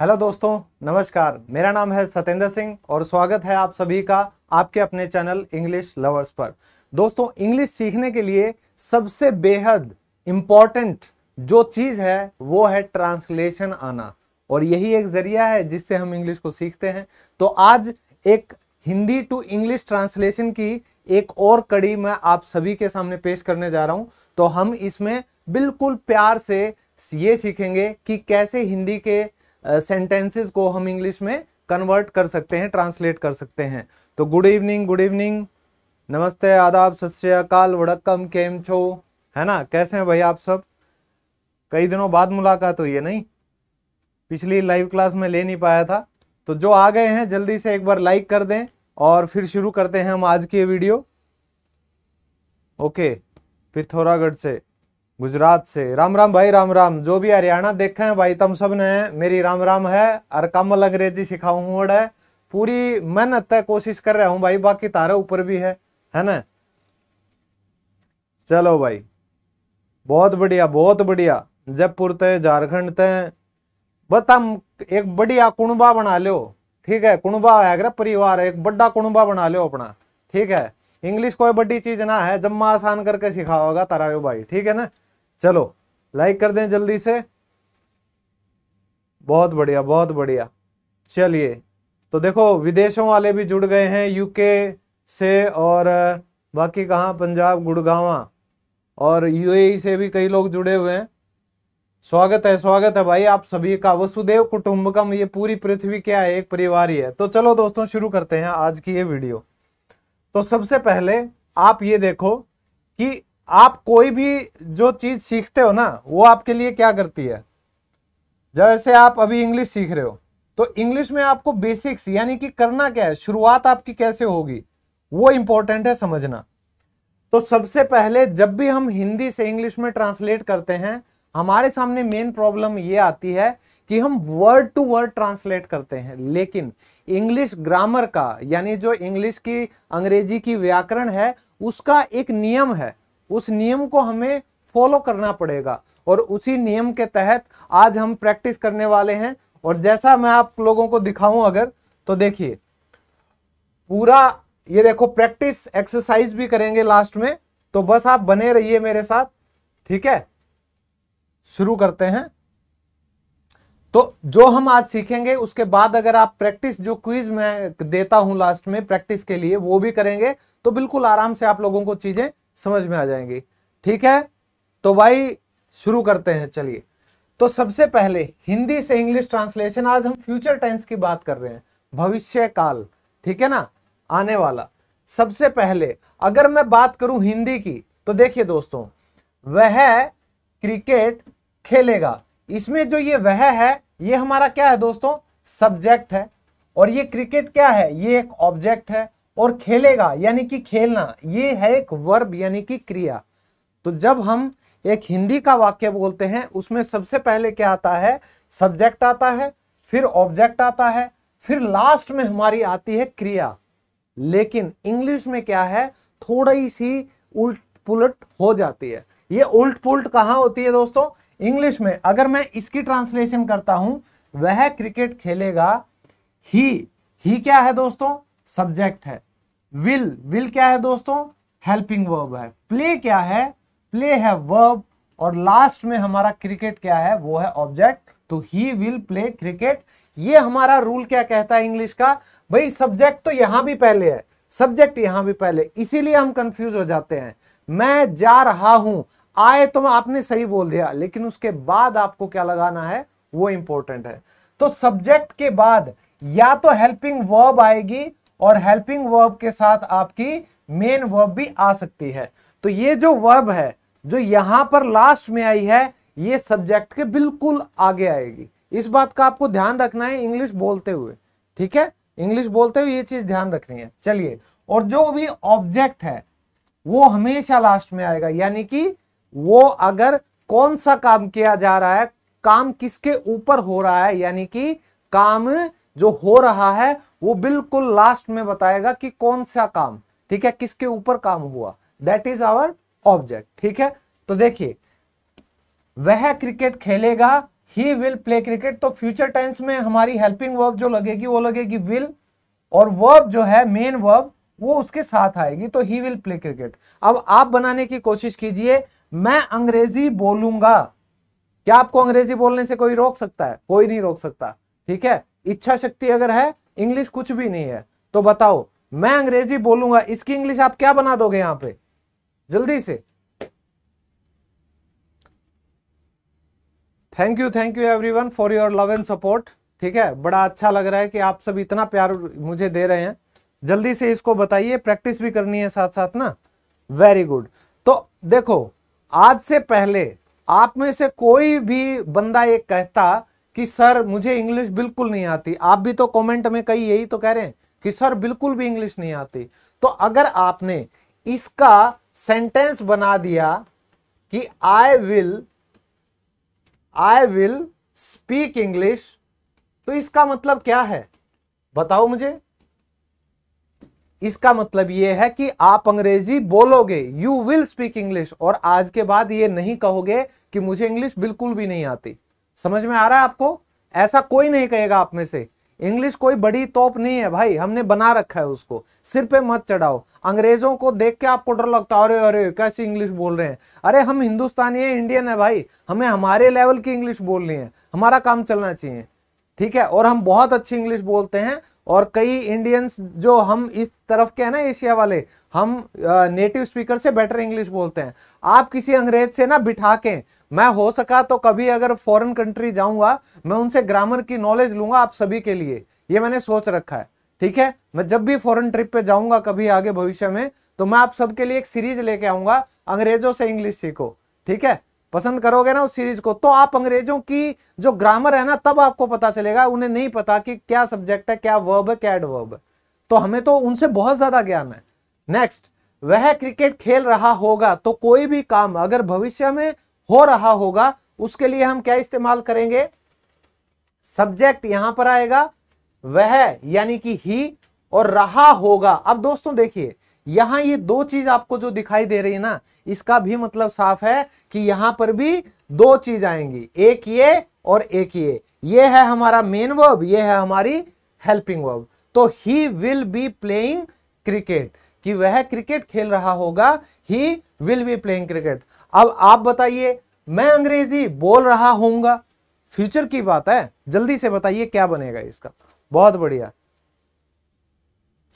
hello दोस्तों नमस्कार मेरा नाम है सत्येंद्र सिंह और स्वागत है आप सभी का आपके अपने चैनल इंग्लिश लवर्स पर दोस्तों इंग्लिश सीखने के लिए सबसे बेहद इम्पॉर्टेंट जो चीज़ है वो है ट्रांसलेशन आना और यही एक जरिया है जिससे हम इंग्लिश को सीखते हैं तो आज एक हिंदी टू इंग्लिश ट्रांसलेशन की एक और कड़ी मैं आप सभी के सामने पेश करने जा रहा हूँ तो हम इसमें बिल्कुल प्यार से ये सीखेंगे कि कैसे हिंदी के सेंटेंसेस को हम इंग्लिश में कन्वर्ट कर सकते हैं ट्रांसलेट कर सकते हैं तो गुड इवनिंग गुड इवनिंग नमस्ते आदाब सत श्रीकाल वड़क्कम केम छो है ना कैसे हैं भाई आप सब कई दिनों बाद मुलाकात हुई है नहीं पिछली लाइव क्लास में ले नहीं पाया था तो जो आ गए हैं जल्दी से एक बार लाइक कर दें और फिर शुरू करते हैं हम आज की वीडियो ओके पिथौरागढ़ से गुजरात से राम राम भाई राम राम जो भी हरियाणा देखे हैं भाई तम सब ने मेरी राम राम है और कमल अंग्रेजी सिखाऊ हूँ है पूरी मेहनत है कोशिश कर रहा हूँ भाई बाकी तारे ऊपर भी है है ना चलो भाई बहुत बढ़िया बहुत बढ़िया जयपुर ते झारखंड ते बता एक बढ़िया कुणबा बना लो ठीक है कुणबा है परिवार एक बड़ा कुणबा बना लो अपना ठीक है इंग्लिश कोई बड़ी चीज ना है जम्मा आसान करके सिखाओगा तारा भाई ठीक है ना चलो लाइक कर दें जल्दी से बहुत बढ़िया बहुत बढ़िया चलिए तो देखो विदेशों वाले भी जुड़ गए हैं यूके से और बाकी कहाँ पंजाब गुड़गावा और यूएई e से भी कई लोग जुड़े हुए हैं स्वागत है स्वागत है भाई आप सभी का वसुदेव कुटुंबकम ये पूरी पृथ्वी क्या है एक परिवार ही है तो चलो दोस्तों शुरू करते हैं आज की ये वीडियो तो सबसे पहले आप ये देखो कि आप कोई भी जो चीज़ सीखते हो ना वो आपके लिए क्या करती है जैसे आप अभी इंग्लिश सीख रहे हो तो इंग्लिश में आपको बेसिक्स यानी कि करना क्या है शुरुआत आपकी कैसे होगी वो इंपॉर्टेंट है समझना तो सबसे पहले जब भी हम हिंदी से इंग्लिश में ट्रांसलेट करते हैं हमारे सामने मेन प्रॉब्लम ये आती है कि हम वर्ड टू वर्ड ट्रांसलेट करते हैं लेकिन इंग्लिश ग्रामर का यानी जो इंग्लिश की अंग्रेजी की व्याकरण है उसका एक नियम है उस नियम को हमें फॉलो करना पड़ेगा और उसी नियम के तहत आज हम प्रैक्टिस करने वाले हैं और जैसा मैं आप लोगों को दिखाऊं अगर तो देखिए पूरा ये देखो प्रैक्टिस एक्सरसाइज भी करेंगे लास्ट में तो बस आप बने रहिए मेरे साथ ठीक है शुरू करते हैं तो जो हम आज सीखेंगे उसके बाद अगर आप प्रैक्टिस जो क्विज मैं देता हूं लास्ट में प्रैक्टिस के लिए वो भी करेंगे तो बिल्कुल आराम से आप लोगों को चीजें समझ में आ जाएंगी ठीक है तो भाई शुरू करते हैं चलिए तो सबसे पहले हिंदी से इंग्लिश ट्रांसलेशन आज हम फ्यूचर टेंस की बात कर रहे हैं भविष्य काल ठीक है ना आने वाला सबसे पहले अगर मैं बात करूं हिंदी की तो देखिए दोस्तों वह क्रिकेट खेलेगा इसमें जो ये वह है ये हमारा क्या है दोस्तों सब्जेक्ट है और ये क्रिकेट क्या है ये एक ऑब्जेक्ट है और खेलेगा यानी कि खेलना ये है एक वर्ब यानी कि क्रिया तो जब हम एक हिंदी का वाक्य बोलते हैं उसमें सबसे पहले क्या आता है सब्जेक्ट आता है फिर ऑब्जेक्ट आता है फिर लास्ट में हमारी आती है क्रिया लेकिन इंग्लिश में क्या है थोड़ी सी उल्ट पुलट हो जाती है ये उल्ट पुलट कहाँ होती है दोस्तों इंग्लिश में अगर मैं इसकी ट्रांसलेशन करता हूं वह क्रिकेट खेलेगा ही ही क्या है दोस्तों सब्जेक्ट है विल विल क्या है दोस्तों हेल्पिंग वर्ब है प्ले क्या है प्ले है वर्ब और लास्ट में हमारा क्रिकेट क्या है वो है ऑब्जेक्ट तो ही विल प्ले क्रिकेट ये हमारा रूल क्या कहता है इंग्लिश का भाई सब्जेक्ट तो यहां भी पहले है सब्जेक्ट यहां भी पहले इसीलिए हम कंफ्यूज हो जाते हैं मैं जा रहा हूं आए तो आपने सही बोल दिया लेकिन उसके बाद आपको क्या लगाना है वो इंपॉर्टेंट है तो सब्जेक्ट के बाद या तो हेल्पिंग वर्ब आएगी और हेल्पिंग वर्ब के साथ आपकी मेन वर्ब भी आ सकती है तो ये जो वर्ब है जो यहां पर लास्ट में आई है ये सब्जेक्ट के बिल्कुल आगे आएगी इस बात का आपको ध्यान रखना है इंग्लिश बोलते हुए ठीक है इंग्लिश बोलते हुए ये चीज ध्यान रखनी है चलिए और जो भी ऑब्जेक्ट है वो हमेशा लास्ट में आएगा यानी कि वो अगर कौन सा काम किया जा रहा है काम किसके ऊपर हो रहा है यानी कि काम जो हो रहा है वो बिल्कुल लास्ट में बताएगा कि कौन सा काम ठीक है किसके ऊपर काम हुआ दैट इज आवर ऑब्जेक्ट ठीक है तो देखिए वह क्रिकेट खेलेगा ही विल प्ले क्रिकेट तो फ्यूचर टेंस में हमारी हेल्पिंग वर्ब जो लगेगी वो लगेगी विल और वर्ब जो है मेन वर्ब वो उसके साथ आएगी तो ही विल प्ले क्रिकेट अब आप बनाने की कोशिश कीजिए मैं अंग्रेजी बोलूंगा क्या आपको अंग्रेजी बोलने से कोई रोक सकता है कोई नहीं रोक सकता ठीक है इच्छा शक्ति अगर है इंग्लिश कुछ भी नहीं है तो बताओ मैं अंग्रेजी बोलूंगा इसकी इंग्लिश आप क्या बना दोगे यहां पे जल्दी से thank you thank you everyone for your love and support ठीक है बड़ा अच्छा लग रहा है कि आप सब इतना प्यार मुझे दे रहे हैं जल्दी से इसको बताइए प्रैक्टिस भी करनी है साथ साथ ना वेरी गुड तो देखो आज से पहले आप में से कोई भी बंदा ये कहता कि सर मुझे इंग्लिश बिल्कुल नहीं आती आप भी तो कमेंट में कई यही तो कह रहे हैं कि सर बिल्कुल भी इंग्लिश नहीं आती तो अगर आपने इसका सेंटेंस बना दिया कि I will I will speak English तो इसका मतलब क्या है बताओ मुझे इसका मतलब यह है कि आप अंग्रेजी बोलोगे यू विल स्पीक इंग्लिश और आज के बाद यह नहीं कहोगे कि मुझे इंग्लिश बिल्कुल भी नहीं आती समझ में आ रहा है आपको ऐसा कोई नहीं कहेगा आप में से इंग्लिश कोई बड़ी तोप नहीं है भाई हमने बना रखा है उसको सिर पे मत चढ़ाओ अंग्रेजों को देख के आपको डर लगता है अरे अरे कैसी इंग्लिश बोल रहे हैं अरे हम हिंदुस्तानी है इंडियन है भाई हमें हमारे लेवल की इंग्लिश बोलनी है हमारा काम चलना चाहिए ठीक है और हम बहुत अच्छी इंग्लिश बोलते हैं और कई इंडियंस जो हम इस तरफ के हैं ना एशिया वाले हम नेटिव स्पीकर से बेटर इंग्लिश बोलते हैं आप किसी अंग्रेज से ना बिठा के मैं हो सका तो कभी अगर फॉरेन कंट्री जाऊंगा मैं उनसे ग्रामर की नॉलेज लूंगा आप सभी के लिए ये मैंने सोच रखा है ठीक है मैं जब भी फॉरेन ट्रिप पे जाऊंगा कभी आगे भविष्य में तो मैं आप सबके लिए एक सीरीज लेके आऊंगा अंग्रेजों से इंग्लिश सीखो ठीक है पसंद करोगे ना उस सीरीज को तो आप अंग्रेजों की जो ग्रामर है ना तब आपको पता चलेगा उन्हें नहीं पता कि क्या सब्जेक्ट है क्या वर्ब है क्या एडवर्ब है तो हमें तो उनसे बहुत ज्यादा ज्ञान है नेक्स्ट वह क्रिकेट खेल रहा होगा तो कोई भी काम अगर भविष्य में हो रहा होगा उसके लिए हम क्या इस्तेमाल करेंगे सब्जेक्ट यहां पर आएगा वह यानी कि ही और रहा होगा अब दोस्तों देखिए यहां ये दो चीज आपको जो दिखाई दे रही है ना इसका भी मतलब साफ है कि यहां पर भी दो चीज आएंगी एक ये और एक ये ये है हमारा मेन वर्ब ये है हमारी हेल्पिंग वर्ब तो he will be playing cricket कि वह क्रिकेट खेल रहा होगा he will be playing cricket अब आप बताइए मैं अंग्रेजी बोल रहा हूंगा फ्यूचर की बात है जल्दी से बताइए क्या बनेगा इसका बहुत बढ़िया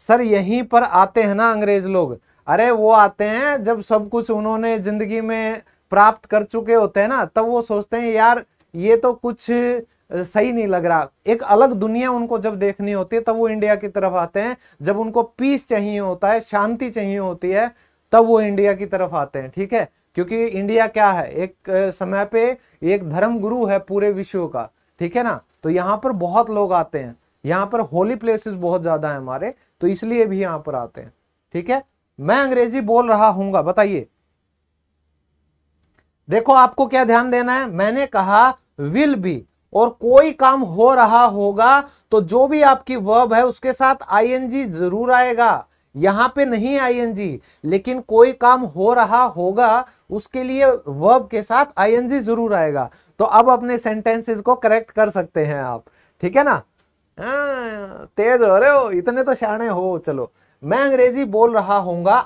सर यहीं पर आते हैं ना अंग्रेज लोग अरे वो आते हैं जब सब कुछ उन्होंने जिंदगी में प्राप्त कर चुके होते हैं ना तब वो सोचते हैं यार ये तो कुछ सही नहीं लग रहा एक अलग दुनिया उनको जब देखनी होती है तब वो इंडिया की तरफ आते हैं जब उनको पीस चाहिए होता है शांति चाहिए होती है तब वो इंडिया की तरफ आते हैं ठीक है क्योंकि इंडिया क्या है एक समय पे एक धर्म गुरु है पूरे विश्व का ठीक है ना तो यहाँ पर बहुत लोग आते हैं यहां पर होली प्लेसेस बहुत ज्यादा है हमारे तो इसलिए भी यहां पर आते हैं ठीक है मैं अंग्रेजी बोल रहा हूंगा बताइए देखो आपको क्या ध्यान देना है मैंने कहा विल बी और कोई काम हो रहा होगा तो जो भी आपकी वर्ब है उसके साथ आईएनजी जरूर आएगा यहां पे नहीं आईएनजी लेकिन कोई काम हो रहा होगा उसके लिए वर्ब के साथ आईएनजी जरूर आएगा तो अब अपने सेंटेंसेस को करेक्ट कर सकते हैं आप ठीक है ना हाँ, तेज हो रहे हो इतने तो शाणे हो चलो मैं अंग्रेजी बोल रहा हूंगा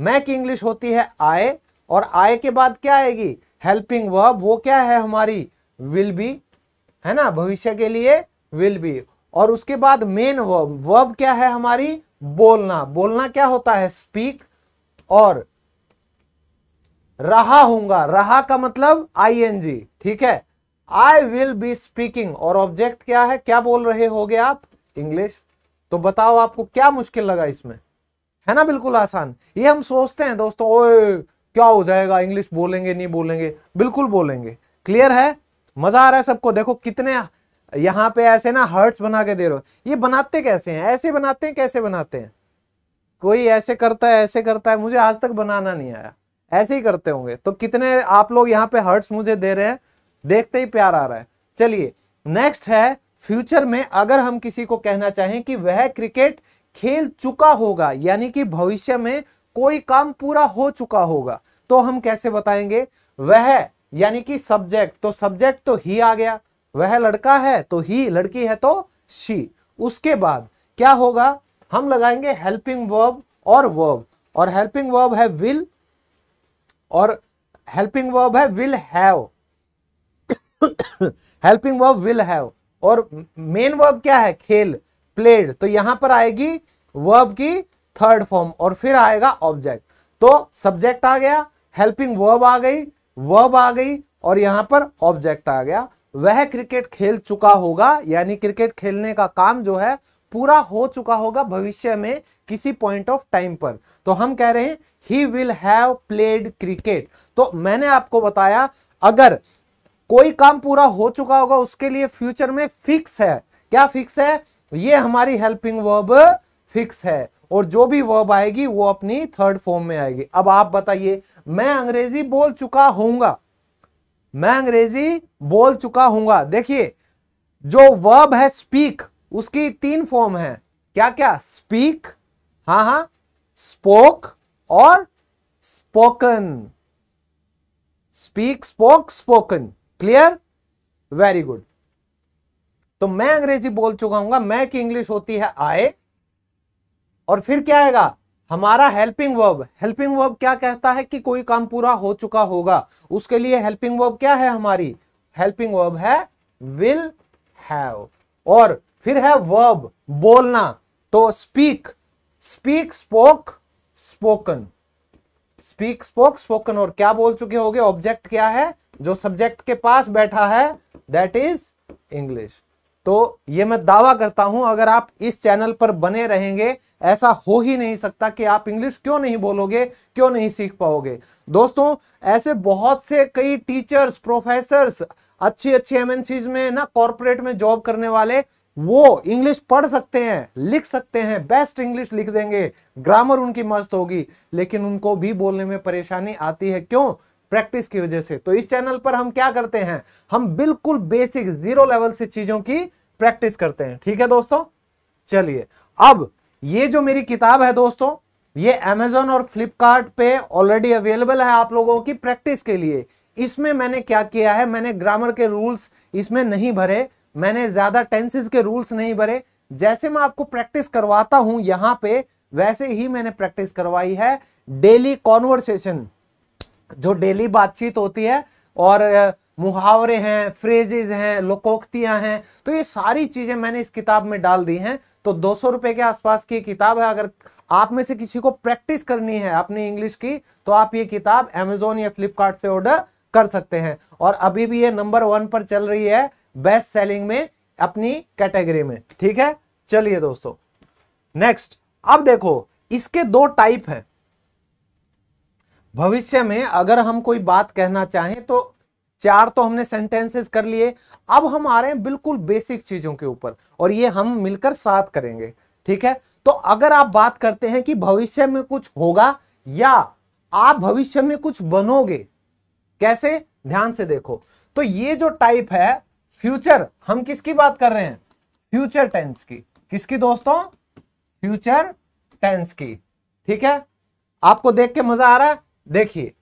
मैं की इंग्लिश होती है आए और आए के बाद क्या आएगी हेल्पिंग वर्ब वो क्या है हमारी विल बी है ना भविष्य के लिए विल बी और उसके बाद मेन वर्ब वर्ब क्या है हमारी बोलना बोलना क्या होता है स्पीक और रहा हूंगा रहा का मतलब जी ठीक है आई विल बी स्पीकिंग और ऑब्जेक्ट क्या है क्या बोल रहे गए आप इंग्लिश तो बताओ आपको क्या मुश्किल लगा इसमें है ना बिल्कुल आसान ये हम सोचते हैं दोस्तों ओए क्या हो जाएगा इंग्लिश बोलेंगे नहीं बोलेंगे बिल्कुल बोलेंगे क्लियर है मजा आ रहा है सबको देखो कितने यहां पे ऐसे ना हर्ट्स बना के दे रहे हो ये बनाते कैसे हैं ऐसे बनाते हैं कैसे बनाते हैं कोई ऐसे करता है ऐसे करता है मुझे आज तक बनाना नहीं आया ऐसे ही करते होंगे तो कितने आप लोग यहाँ पे हर्ट्स मुझे दे रहे हैं देखते ही प्यार आ रहा है चलिए नेक्स्ट है फ्यूचर में अगर हम किसी को कहना चाहें कि वह क्रिकेट खेल चुका होगा यानी कि भविष्य में कोई काम पूरा हो चुका होगा तो हम कैसे बताएंगे वह यानी कि सब्जेक्ट तो सब्जेक्ट तो ही आ गया वह लड़का है तो ही लड़की है तो शी उसके बाद क्या होगा हम लगाएंगे हेल्पिंग वर्ब और वर्ब और हेल्पिंग वर्ब है विल और हेल्पिंग वर्ब है will have helping verb will have और मेन वर्ब क्या है खेल प्लेड तो यहां पर आएगी वर्ब की थर्ड फॉर्म और फिर आएगा ऑब्जेक्ट तो सब्जेक्ट आ गया हेल्पिंग वर्ब आ गई वर्ब आ गई और यहां पर ऑब्जेक्ट आ गया वह क्रिकेट खेल चुका होगा यानी क्रिकेट खेलने का काम जो है पूरा हो चुका होगा भविष्य में किसी पॉइंट ऑफ टाइम पर तो हम कह रहे हैं he will have played cricket तो मैंने आपको बताया अगर कोई काम पूरा हो चुका होगा उसके लिए फ्यूचर में फिक्स है क्या फिक्स है ये हमारी हेल्पिंग वर्ब फिक्स है और जो भी वर्ब आएगी वो अपनी थर्ड फॉर्म में आएगी अब आप बताइए मैं अंग्रेजी बोल चुका हूंगा मैं अंग्रेजी बोल चुका हूंगा देखिए जो वर्ब है स्पीक उसकी तीन फॉर्म है क्या क्या स्पीक हा हा स्पोक और spoken speak spoke spoken clear very good तो मैं अंग्रेजी बोल चुका हूं मैं की इंग्लिश होती है आए और फिर क्या आएगा हमारा हेल्पिंग वर्ब हेल्पिंग वर्ब क्या कहता है कि कोई काम पूरा हो चुका होगा उसके लिए हेल्पिंग वर्ब क्या है हमारी हेल्पिंग वर्ब है विल हैव और फिर है वर्ब बोलना तो speak speak spoke spoken speak spoke spoken और क्या बोल चुके होगे ऑब्जेक्ट क्या है जो सब्जेक्ट के पास बैठा है दैट इज इंग्लिश तो ये मैं दावा करता हूं अगर आप इस चैनल पर बने रहेंगे ऐसा हो ही नहीं सकता कि आप इंग्लिश क्यों नहीं बोलोगे क्यों नहीं सीख पाओगे दोस्तों ऐसे बहुत से कई टीचर्स प्रोफेसर्स अच्छी अच्छी एमएनसीज में ना कॉरपोरेट में जॉब करने वाले वो इंग्लिश पढ़ सकते हैं लिख सकते हैं बेस्ट इंग्लिश लिख देंगे ग्रामर उनकी मस्त होगी लेकिन उनको भी बोलने में परेशानी आती है क्यों प्रैक्टिस की वजह से तो इस चैनल पर हम क्या करते हैं हम बिल्कुल बेसिक जीरो लेवल से चीजों की प्रैक्टिस करते हैं ठीक है दोस्तों चलिए अब ये जो मेरी किताब है दोस्तों ये अमेजोन और फ्लिपकार्ट पे ऑलरेडी अवेलेबल है आप लोगों की प्रैक्टिस के लिए इसमें मैंने क्या किया है मैंने ग्रामर के रूल्स इसमें नहीं भरे मैंने ज्यादा टेंसेज के रूल्स नहीं भरे जैसे मैं आपको प्रैक्टिस करवाता हूं यहां पे वैसे ही मैंने प्रैक्टिस करवाई है डेली कॉन्वर्सेशन जो डेली बातचीत होती है और मुहावरे हैं फ्रेजेज हैं लोकोक्तियां हैं तो ये सारी चीज़ें मैंने इस किताब में डाल दी हैं तो दो सौ के आसपास की किताब है अगर आप में से किसी को प्रैक्टिस करनी है अपनी इंग्लिश की तो आप ये किताब एमेजोन या फ्लिपकार्ट से ऑर्डर कर सकते हैं और अभी भी ये नंबर वन पर चल रही है बेस्ट सेलिंग में अपनी कैटेगरी में ठीक है चलिए दोस्तों नेक्स्ट अब देखो इसके दो टाइप हैं भविष्य में अगर हम कोई बात कहना चाहें तो चार तो हमने सेंटेंसेस कर लिए अब हम आ रहे हैं बिल्कुल बेसिक चीजों के ऊपर और ये हम मिलकर साथ करेंगे ठीक है तो अगर आप बात करते हैं कि भविष्य में कुछ होगा या आप भविष्य में कुछ बनोगे कैसे ध्यान से देखो तो ये जो टाइप है फ्यूचर हम किसकी बात कर रहे हैं फ्यूचर टेंस की किसकी दोस्तों फ्यूचर टेंस की ठीक है आपको देख के मजा आ रहा है देखिए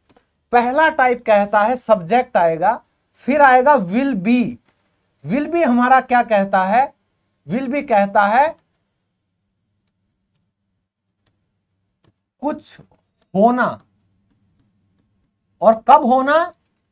पहला टाइप कहता है सब्जेक्ट आएगा फिर आएगा विल बी विल बी हमारा क्या कहता है विल बी कहता है कुछ होना और कब होना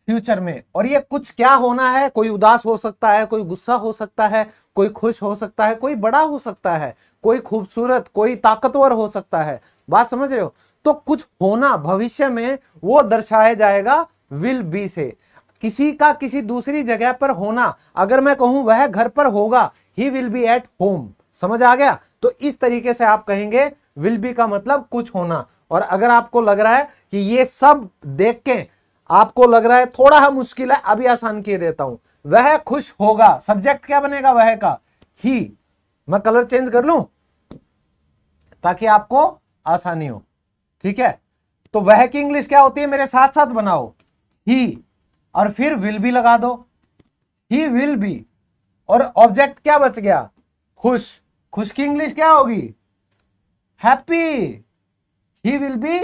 फ्यूचर में और ये कुछ क्या होना है कोई उदास हो सकता है कोई गुस्सा हो सकता है कोई खुश हो सकता है कोई बड़ा हो सकता है कोई खूबसूरत कोई ताकतवर हो सकता है बात समझ रहे हो तो कुछ होना भविष्य में वो दर्शाया जाएगा विल बी से किसी का किसी दूसरी जगह पर होना अगर मैं कहूं वह घर पर होगा he will be at home समझ आ गया तो इस तरीके से आप कहेंगे विल बी का मतलब कुछ होना और अगर आपको लग रहा है कि ये सब देख के आपको लग रहा है थोड़ा सा मुश्किल है अभी आसान किए देता हूं वह खुश होगा सब्जेक्ट क्या बनेगा वह का ही मैं कलर चेंज कर लू ताकि आपको आसानी हो ठीक है तो वह की इंग्लिश क्या होती है मेरे साथ साथ बनाओ ही और फिर विल भी लगा दो ही विल भी और ऑब्जेक्ट क्या बच गया खुश खुश की इंग्लिश क्या होगी happy he will be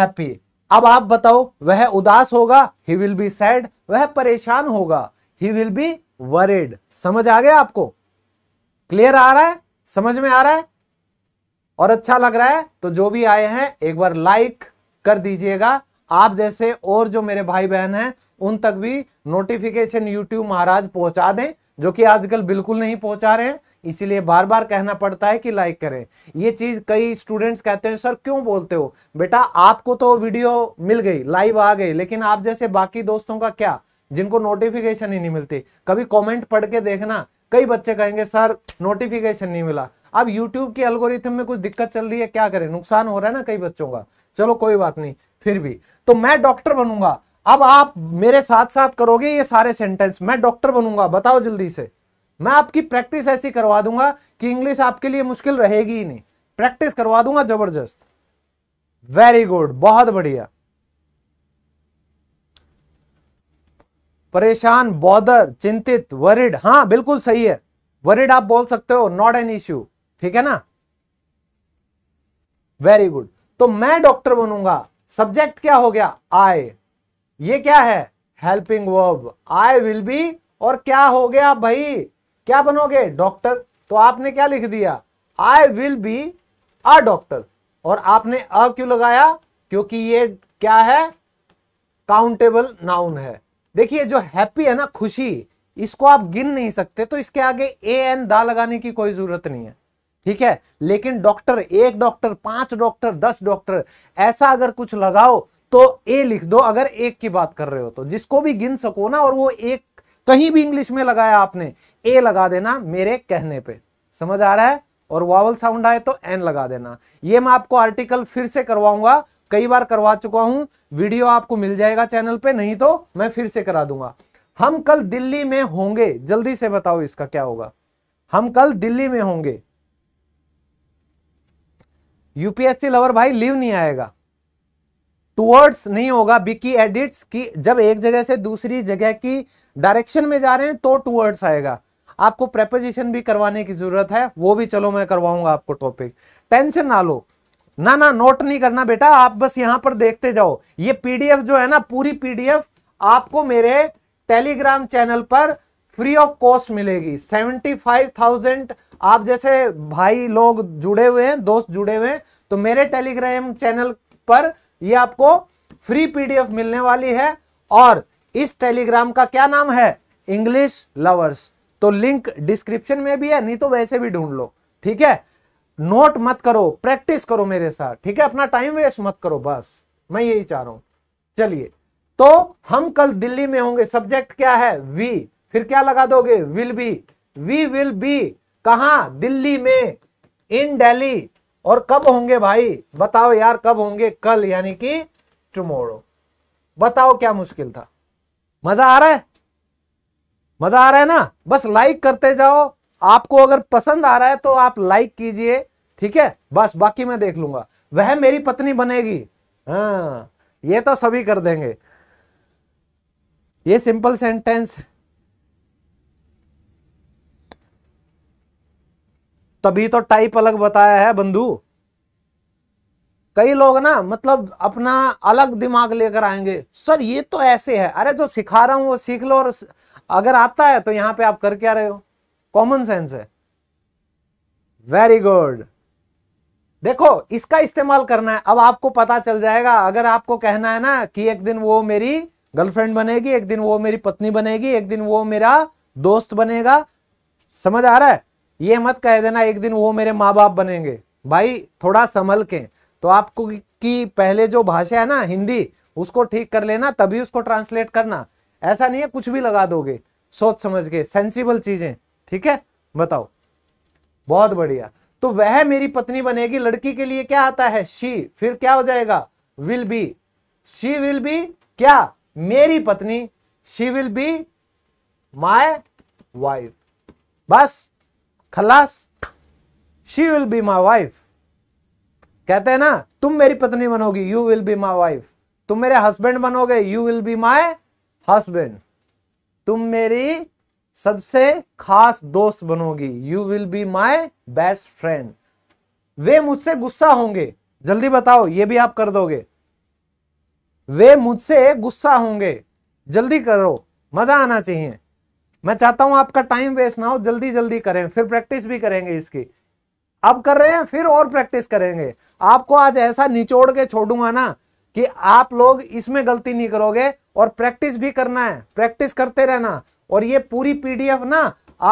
happy अब आप बताओ वह उदास होगा ही विल बी सैड वह परेशान होगा ही विल बी वरिड समझ आ गया आपको क्लियर आ रहा है समझ में आ रहा है और अच्छा लग रहा है तो जो भी आए हैं एक बार लाइक कर दीजिएगा आप जैसे और जो मेरे भाई बहन हैं उन तक भी नोटिफिकेशन यूट्यूब महाराज पहुंचा दें जो कि आजकल बिल्कुल नहीं पहुंचा रहे हैं इसीलिए बार बार कहना पड़ता है कि लाइक करें ये चीज़ कई स्टूडेंट्स कहते हैं सर क्यों बोलते हो बेटा आपको तो वीडियो मिल गई लाइव आ गई लेकिन आप जैसे बाकी दोस्तों का क्या जिनको नोटिफिकेशन ही नहीं मिलती कभी कमेंट पढ़ के देखना कई बच्चे कहेंगे सर नोटिफिकेशन नहीं मिला अब यूट्यूब की अलगोरिथम में कुछ दिक्कत चल रही है क्या करें नुकसान हो रहा है ना कई बच्चों का चलो कोई बात नहीं फिर भी तो मैं डॉक्टर बनूंगा अब आप मेरे साथ साथ करोगे ये सारे सेंटेंस मैं डॉक्टर बनूंगा बताओ जल्दी से मैं आपकी प्रैक्टिस ऐसी करवा दूंगा कि इंग्लिश आपके लिए मुश्किल रहेगी ही नहीं प्रैक्टिस करवा दूंगा जबरदस्त वेरी गुड बहुत बढ़िया परेशान बॉदर चिंतित वरिड हां बिल्कुल सही है वरिड आप बोल सकते हो नॉट एन इश्यू ठीक है ना वेरी गुड तो मैं डॉक्टर बनूंगा सब्जेक्ट क्या हो गया आय ये क्या है helping verb I will be और क्या हो गया भाई क्या बनोगे डॉक्टर तो आपने क्या लिख दिया I will be a doctor और आपने अ क्यों लगाया क्योंकि ये क्या है काउंटेबल नाउन है देखिए जो हैप्पी है ना खुशी इसको आप गिन नहीं सकते तो इसके आगे ए एन दा लगाने की कोई जरूरत नहीं है ठीक है लेकिन डॉक्टर एक डॉक्टर पांच डॉक्टर दस डॉक्टर ऐसा अगर कुछ लगाओ तो ए लिख दो अगर एक की बात कर रहे हो तो जिसको भी गिन सको ना और वो एक कहीं भी इंग्लिश में लगाया आपने ए लगा देना मेरे कहने पे समझ आ रहा है और वावल साउंड आए तो एन लगा देना ये मैं आपको आर्टिकल फिर से करवाऊंगा कई बार करवा चुका हूं वीडियो आपको मिल जाएगा चैनल पे नहीं तो मैं फिर से करा दूंगा हम कल दिल्ली में होंगे जल्दी से बताओ इसका क्या होगा हम कल दिल्ली में होंगे यूपीएससी लवर भाई लीव नहीं आएगा टूवर्ड्स नहीं होगा बिकी एडिट्स की जब एक जगह से दूसरी जगह की डायरेक्शन में जा रहे हैं तो टूवर्ड्स आएगा आपको प्रेपोजिशन भी करवाने की जरूरत है वो भी चलो मैं करवाऊंगा आपको टॉपिक टेंशन ना लो ना ना नोट नहीं करना बेटा आप बस यहां पर देखते जाओ ये पीडीएफ जो है ना पूरी पीडीएफ आपको मेरे टेलीग्राम चैनल पर फ्री ऑफ कॉस्ट मिलेगी सेवेंटी फाइव थाउजेंड आप जैसे भाई लोग जुड़े हुए हैं दोस्त जुड़े हुए हैं तो मेरे टेलीग्राम चैनल पर ये आपको फ्री पीडीएफ मिलने वाली है और इस टेलीग्राम का क्या नाम है इंग्लिश लवर्स तो लिंक डिस्क्रिप्शन में भी है नहीं तो वैसे भी ढूंढ लो ठीक है नोट मत करो प्रैक्टिस करो मेरे साथ ठीक है अपना टाइम वेस्ट मत करो बस मैं यही चाह रहा हूं चलिए तो हम कल दिल्ली में होंगे सब्जेक्ट क्या है वी फिर क्या लगा दोगे will be we will be कहा दिल्ली में इन डेली और कब होंगे भाई बताओ यार कब होंगे कल यानी कि टुमोरो बताओ क्या मुश्किल था मजा आ रहा है मजा आ रहा है ना बस लाइक करते जाओ आपको अगर पसंद आ रहा है तो आप लाइक कीजिए ठीक है बस बाकी मैं देख लूंगा वह मेरी पत्नी बनेगी हाँ ये तो सभी कर देंगे ये सिंपल सेंटेंस तभी तो टाइप अलग बताया है बंधु कई लोग ना मतलब अपना अलग दिमाग लेकर आएंगे सर ये तो ऐसे है अरे जो सिखा रहा हूं वो सीख लो और अगर आता है तो यहां पे आप कर क्या रहे हो कॉमन सेंस है वेरी गुड देखो इसका इस्तेमाल करना है अब आपको पता चल जाएगा अगर आपको कहना है ना कि एक दिन वो मेरी गर्लफ्रेंड बनेगी एक दिन वो मेरी पत्नी बनेगी एक दिन वो मेरा दोस्त बनेगा समझ आ रहा है ये मत कह देना एक दिन वो मेरे माँ बाप बनेंगे भाई थोड़ा संभल के तो आपको की पहले जो भाषा है ना हिंदी उसको ठीक कर लेना तभी उसको ट्रांसलेट करना ऐसा नहीं है कुछ भी लगा दोगे सोच समझ के सेंसिबल चीजें ठीक है बताओ बहुत बढ़िया तो वह मेरी पत्नी बनेगी लड़की के लिए क्या आता है शी फिर क्या हो जाएगा will be she will be क्या मेरी पत्नी she will be my wife बस खलास she will be my wife कहते हैं ना तुम मेरी पत्नी बनोगी you will be my wife तुम मेरे हस्बैंड बनोगे you will be my husband तुम मेरी सबसे खास दोस्त बनोगी you will be my best friend वे मुझसे गुस्सा होंगे जल्दी बताओ ये भी आप कर दोगे वे मुझसे गुस्सा होंगे जल्दी करो मजा आना चाहिए मैं चाहता हूं आपका टाइम वेस्ट ना हो जल्दी जल्दी करें फिर प्रैक्टिस भी करेंगे इसकी अब कर रहे हैं फिर और प्रैक्टिस करेंगे आपको आज ऐसा निचोड़ के छोड़ूंगा ना कि आप लोग इसमें गलती नहीं करोगे और प्रैक्टिस भी करना है प्रैक्टिस करते रहना और ये पूरी पीडीएफ ना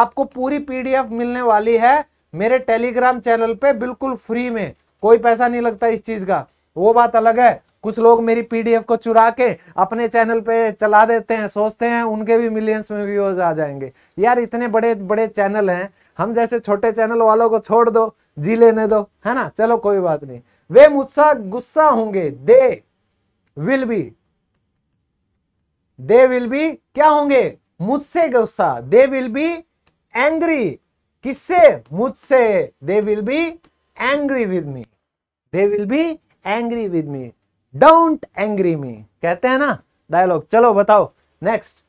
आपको पूरी पीडीएफ मिलने वाली है मेरे टेलीग्राम चैनल पे बिल्कुल फ्री में कोई पैसा नहीं लगता इस चीज का वो बात अलग है कुछ लोग मेरी पीडीएफ को चुरा के अपने चैनल पे चला देते हैं सोचते हैं उनके भी मिलियंस में व्यूज आ जाएंगे यार इतने बड़े बड़े चैनल हैं हम जैसे छोटे चैनल वालों को छोड़ दो जी लेने दो है ना चलो कोई बात नहीं वे मुझसे गुस्सा होंगे they will be they will be क्या होंगे मुझसे गुस्सा दे विल बी एंग्री किससे मुझसे they will be angry with me they will be angry with me don't angry me कहते हैं ना डायलॉग चलो बताओ नेक्स्ट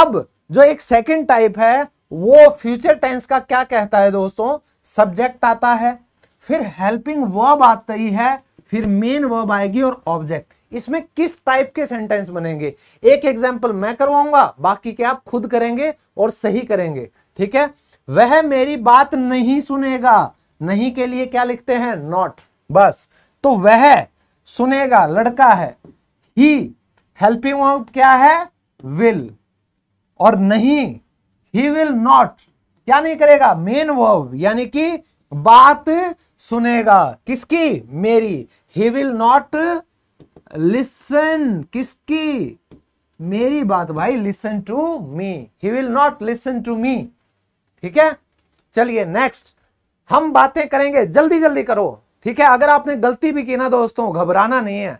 अब जो एक सेकेंड टाइप है वो फ्यूचर टेंस का क्या कहता है दोस्तों सब्जेक्ट आता है फिर हेल्पिंग वर्ब आती है फिर मेन वर्ब आएगी और ऑब्जेक्ट इसमें किस टाइप के सेंटेंस बनेंगे एक एग्जाम्पल मैं करवाऊंगा बाकी के आप खुद करेंगे और सही करेंगे ठीक है वह मेरी बात नहीं सुनेगा नहीं के लिए क्या लिखते हैं नॉट बस तो वह सुनेगा लड़का है ही हेल्पिंग वर्ब क्या है विल और नहीं ही विल नॉट क्या नहीं करेगा मेन वर्ब यानी कि बात सुनेगा किसकी मेरी ही विल नॉट लिसन किसकी मेरी बात भाई listen to me he will not listen to me ठीक है चलिए नेक्स्ट हम बातें करेंगे जल्दी जल्दी करो ठीक है अगर आपने गलती भी की ना दोस्तों घबराना नहीं है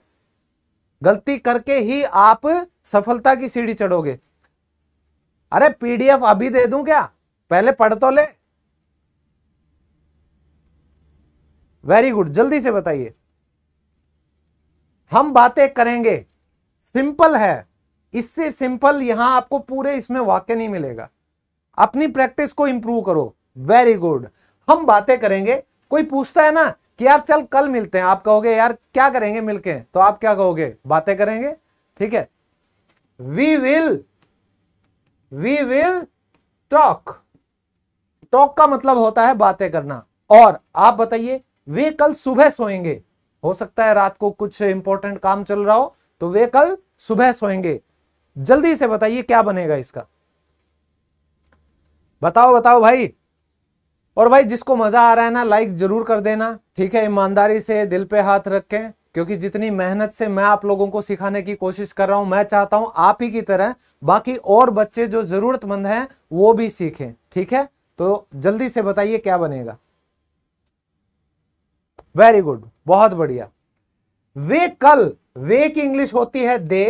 गलती करके ही आप सफलता की सीढ़ी चढ़ोगे अरे पीडीएफ अभी दे दूं क्या पहले पढ़ तो ले वेरी गुड जल्दी से बताइए हम बातें करेंगे सिंपल है इससे सिंपल यहां आपको पूरे इसमें वाक्य नहीं मिलेगा अपनी प्रैक्टिस को इंप्रूव करो वेरी गुड हम बातें करेंगे कोई पूछता है ना कि यार चल कल मिलते हैं आप कहोगे यार क्या करेंगे मिलके तो आप क्या कहोगे बातें करेंगे ठीक है we will we will talk talk का मतलब होता है बातें करना और आप बताइए वे कल सुबह सोएंगे हो सकता है रात को कुछ इंपॉर्टेंट काम चल रहा हो तो वे कल सुबह सोएंगे जल्दी से बताइए क्या बनेगा इसका बताओ बताओ भाई और भाई जिसको मज़ा आ रहा है ना लाइक ज़रूर कर देना ठीक है ईमानदारी से दिल पे हाथ रखें क्योंकि जितनी मेहनत से मैं आप लोगों को सिखाने की कोशिश कर रहा हूं मैं चाहता हूं आप ही की तरह बाकी और बच्चे जो ज़रूरतमंद हैं वो भी सीखें ठीक है तो जल्दी से बताइए क्या बनेगा वेरी गुड बहुत बढ़िया वे कल वे की इंग्लिश होती है दे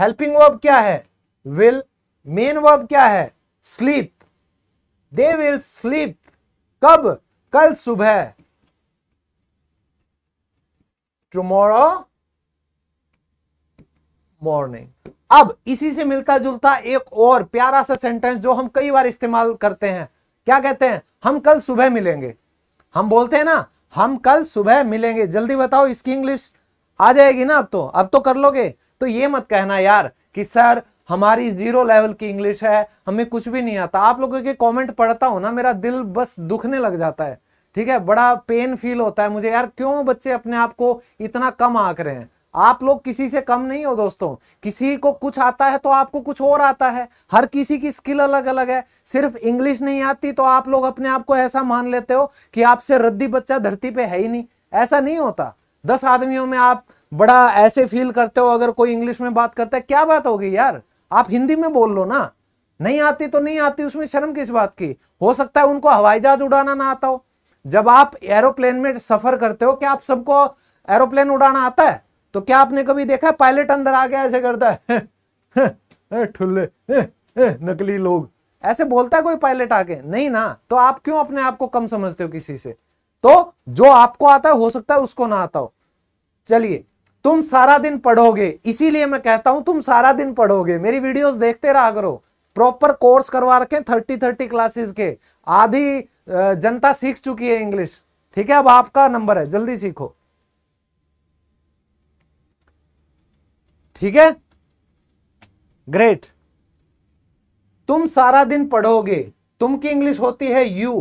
हेल्पिंग वर्ब क्या है विल मेन वर्ब क्या है स्लीप दे विल स्लीप कब कल सुबह टुमोरो मॉर्निंग अब इसी से मिलता जुलता एक और प्यारा सा सेंटेंस जो हम कई बार इस्तेमाल करते हैं क्या कहते हैं हम कल सुबह मिलेंगे हम बोलते हैं ना हम कल सुबह मिलेंगे जल्दी बताओ इसकी इंग्लिश आ जाएगी ना अब तो अब तो कर लोगे तो ये मत कहना यार कि सर हमारी जीरो लेवल की इंग्लिश है हमें कुछ भी नहीं आता आप लोगों के कमेंट पढ़ता हो ना मेरा दिल बस दुखने लग जाता है ठीक है बड़ा पेन फील होता है मुझे यार क्यों बच्चे अपने आप को इतना कम आंक रहे हैं आप लोग किसी से कम नहीं हो दोस्तों किसी को कुछ आता है तो आपको कुछ और आता है हर किसी की स्किल अलग अलग है सिर्फ इंग्लिश नहीं आती तो आप लोग अपने आप को ऐसा मान लेते हो कि आपसे रद्दी बच्चा धरती पे है ही नहीं ऐसा नहीं होता दस आदमियों में आप बड़ा ऐसे फील करते हो अगर कोई इंग्लिश में बात करता है क्या बात होगी यार आप हिंदी में बोल लो ना नहीं आती तो नहीं आती उसमें शर्म किस बात की हो सकता है उनको हवाई जहाज उड़ाना ना आता हो जब आप एरोप्लेन में सफर करते हो क्या आप सबको एरोप्लेन उड़ाना आता है तो क्या आपने कभी देखा पायलट अंदर आ गया ऐसे करता है ठुल्ले नकली लोग ऐसे बोलता है कोई पायलट आके नहीं ना तो आप क्यों अपने आप को कम समझते हो किसी से तो जो आपको आता है हो सकता है उसको ना आता हो चलिए तुम सारा दिन पढ़ोगे इसीलिए मैं कहता हूं तुम सारा दिन पढ़ोगे मेरी वीडियोस देखते रहा करो प्रॉपर कोर्स करवा रखे थर्टी थर्टी क्लासेस के आधी जनता सीख चुकी है इंग्लिश ठीक है अब आपका नंबर है जल्दी सीखो ठीक है ग्रेट तुम सारा दिन पढ़ोगे तुम की इंग्लिश होती है यू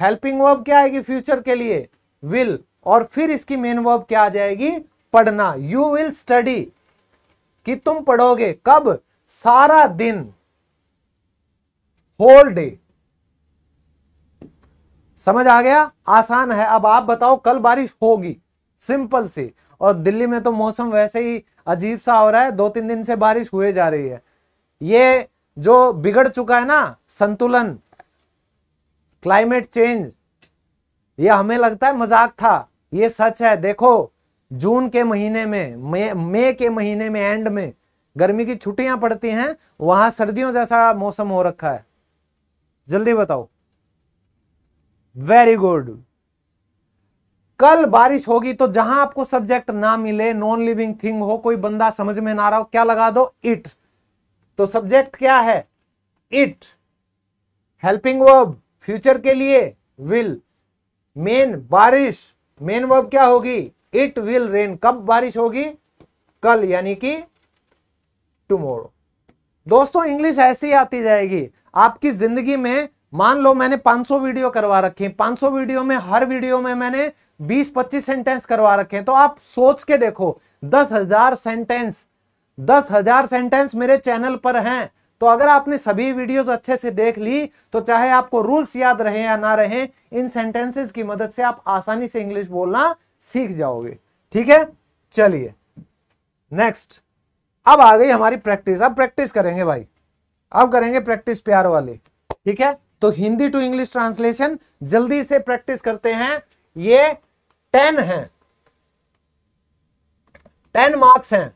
हेल्पिंग वर्ब क्या आएगी फ्यूचर के लिए विल और फिर इसकी मेन वर्ब क्या आ जाएगी पढ़ना यू विल स्टडी कि तुम पढ़ोगे कब सारा दिन होल डे समझ आ गया आसान है अब आप बताओ कल बारिश होगी सिंपल से और दिल्ली में तो मौसम वैसे ही अजीब सा हो रहा है दो तीन दिन से बारिश हुए जा रही है ये जो बिगड़ चुका है ना संतुलन क्लाइमेट चेंज यह हमें लगता है मजाक था ये सच है देखो जून के महीने में मई मई के महीने में एंड में गर्मी की छुट्टियां पड़ती हैं वहां सर्दियों जैसा मौसम हो रखा है जल्दी बताओ वेरी गुड कल बारिश होगी तो जहां आपको सब्जेक्ट ना मिले नॉन लिविंग थिंग हो कोई बंदा समझ में ना रहा हो क्या लगा दो इट तो सब्जेक्ट क्या है इट हेल्पिंग वर्ब फ्यूचर के लिए विल मेन बारिश मेन वर्ब क्या होगी इट विल रेन कब बारिश होगी कल यानी कि टुमोरो दोस्तों इंग्लिश ऐसी आती जाएगी आपकी जिंदगी में मान लो मैंने 500 वीडियो करवा रखे हैं 500 वीडियो में हर वीडियो में मैंने 20-25 सेंटेंस करवा रखे हैं तो आप सोच के देखो दस हजार सेंटेंस दस हजार सेंटेंस मेरे चैनल पर हैं तो अगर आपने सभी वीडियोस अच्छे से देख ली तो चाहे आपको रूल्स याद रहे या ना रहे इन सेंटेंसेस की मदद से आप आसानी से इंग्लिश बोलना सीख जाओगे ठीक है चलिए नेक्स्ट अब आ गई हमारी प्रैक्टिस अब प्रैक्टिस करेंगे भाई अब करेंगे प्रैक्टिस प्यार वाले ठीक है तो हिंदी टू इंग्लिश ट्रांसलेशन जल्दी से प्रैक्टिस करते हैं ये टेन है टेन मार्क्स हैं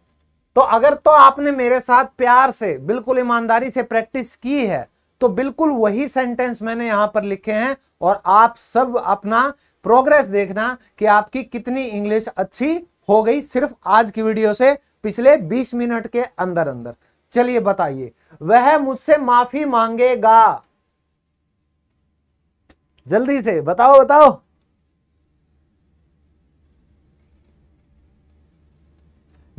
तो अगर तो आपने मेरे साथ प्यार से बिल्कुल ईमानदारी से प्रैक्टिस की है तो बिल्कुल वही सेंटेंस मैंने यहां पर लिखे हैं और आप सब अपना प्रोग्रेस देखना कि आपकी कितनी इंग्लिश अच्छी हो गई सिर्फ आज की वीडियो से पिछले 20 मिनट के अंदर अंदर चलिए बताइए वह मुझसे माफी मांगेगा जल्दी से बताओ बताओ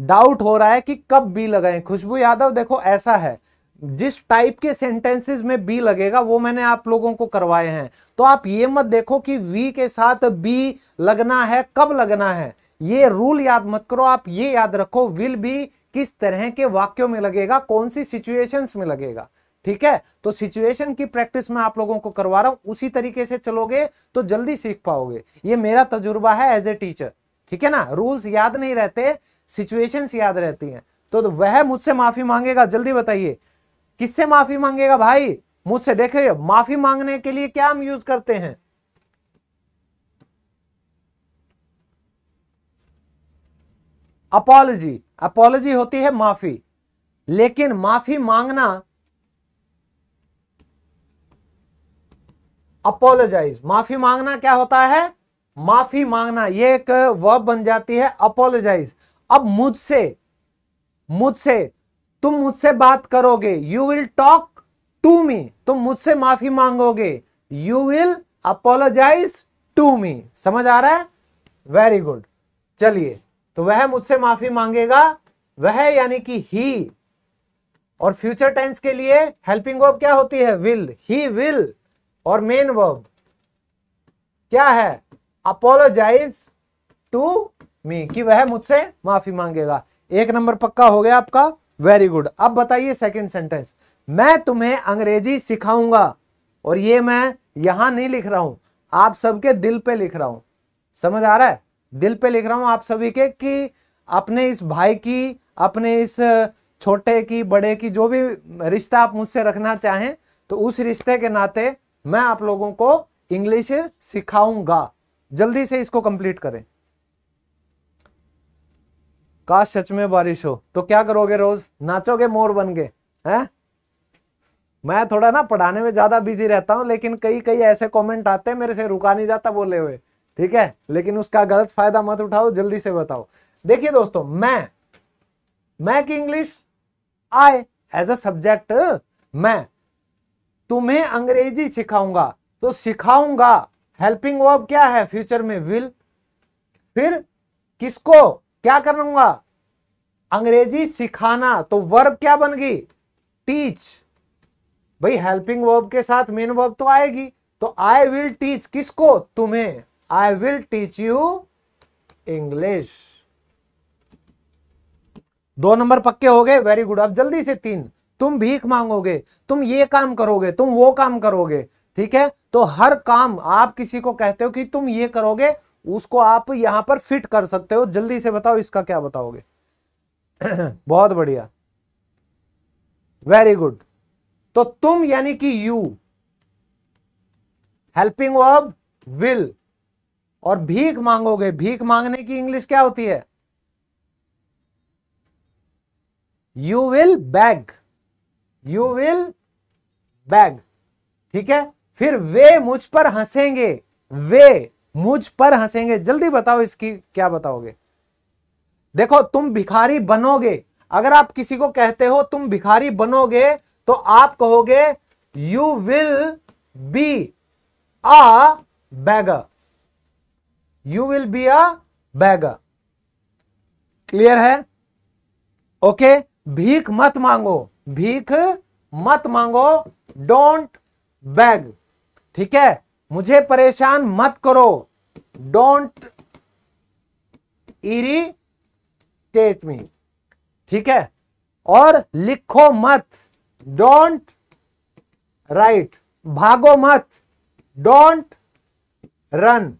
डाउट हो रहा है कि कब बी लगाएं खुशबू यादव देखो ऐसा है जिस टाइप के सेंटेंसेस में बी लगेगा वो मैंने आप लोगों को करवाए हैं तो आप ये मत देखो कि वी के साथ बी लगना है कब लगना है ये रूल याद मत करो आप ये याद रखो विल बी किस तरह के वाक्यों में लगेगा कौन सी सिचुएशंस में लगेगा ठीक है तो सिचुएशन की प्रैक्टिस मैं आप लोगों को करवा रहा हूं उसी तरीके से चलोगे तो जल्दी सीख पाओगे ये मेरा तजुर्बा है एज ए टीचर ठीक है ना रूल्स याद नहीं रहते सिचुएशंस याद रहती हैं तो वह मुझसे माफी मांगेगा जल्दी बताइए किससे माफी मांगेगा भाई मुझसे देखे माफी मांगने के लिए क्या हम यूज करते हैं अपॉलॉजी अपॉलजी होती है माफी लेकिन माफी मांगना अपोलोजाइज माफी मांगना क्या होता है माफी मांगना ये एक वर्ब बन जाती है अपोलोजाइज अब मुझसे मुझसे तुम मुझसे बात करोगे you will talk to me तुम मुझसे माफी मांगोगे you will apologise to me समझ आ रहा है वेरी गुड चलिए तो वह मुझसे माफी मांगेगा वह यानी कि ही और फ्यूचर टेंस के लिए हेल्पिंग वर्ब क्या होती है विल ही विल और मेन वर्ब क्या है अपोलोजाइज टू मी कि वह मुझसे माफी मांगेगा एक नंबर पक्का हो गया आपका वेरी गुड अब बताइए सेकंड सेंटेंस मैं तुम्हें अंग्रेजी सिखाऊंगा और ये मैं यहां नहीं लिख रहा हूं आप सबके दिल पे लिख रहा हूं समझ आ रहा है दिल पे लिख रहा हूं आप सभी के कि अपने इस भाई की अपने इस छोटे की बड़े की जो भी रिश्ता आप मुझसे रखना चाहें तो उस रिश्ते के नाते मैं आप लोगों को इंग्लिश सिखाऊंगा जल्दी से इसको कंप्लीट करें काश सच में बारिश हो तो क्या करोगे रोज नाचोगे मोर बन के है मैं थोड़ा ना पढ़ाने में ज्यादा बिजी रहता हूँ लेकिन कई कई ऐसे कमेंट आते हैं मेरे से रुका नहीं जाता बोले हुए ठीक है लेकिन उसका गलत फायदा मत उठाओ जल्दी से बताओ देखिए दोस्तों मैं मैं की English I as a subject मैं तुम्हें अंग्रेजी सिखाऊंगा तो सिखाऊंगा हेल्पिंग वर्ब क्या है फ्यूचर में विल फिर किसको क्या करूंगा अंग्रेजी सिखाना तो वर्ब क्या बन गई टीच भाई हेल्पिंग वर्ब के साथ मेन वर्ब तो आएगी तो आई विल टीच किसको तुम्हें I will teach you English दो नंबर पक्के हो गए वेरी गुड अब जल्दी से तीन तुम भीख मांगोगे तुम ये काम करोगे तुम वो काम करोगे ठीक है तो हर काम आप किसी को कहते हो कि तुम ये करोगे उसको आप यहां पर फिट कर सकते हो जल्दी से बताओ इसका क्या बताओगे बहुत बढ़िया वेरी गुड तो तुम यानी कि यू हेल्पिंग वर्ब विल और भीख मांगोगे भीख मांगने की इंग्लिश क्या होती है you will beg you will beg ठीक है फिर वे मुझ पर हंसेंगे वे मुझ पर हंसेंगे जल्दी बताओ इसकी क्या बताओगे देखो तुम भिखारी बनोगे अगर आप किसी को कहते हो तुम भिखारी बनोगे तो आप कहोगे you will be a beggar you will be a beggar clear है ओके भीख मत मांगो भीख मत मांगो डोंट बैग ठीक है मुझे परेशान मत करो डोंट टेट मी ठीक है और लिखो मत डोंट राइट भागो मत डोंट रन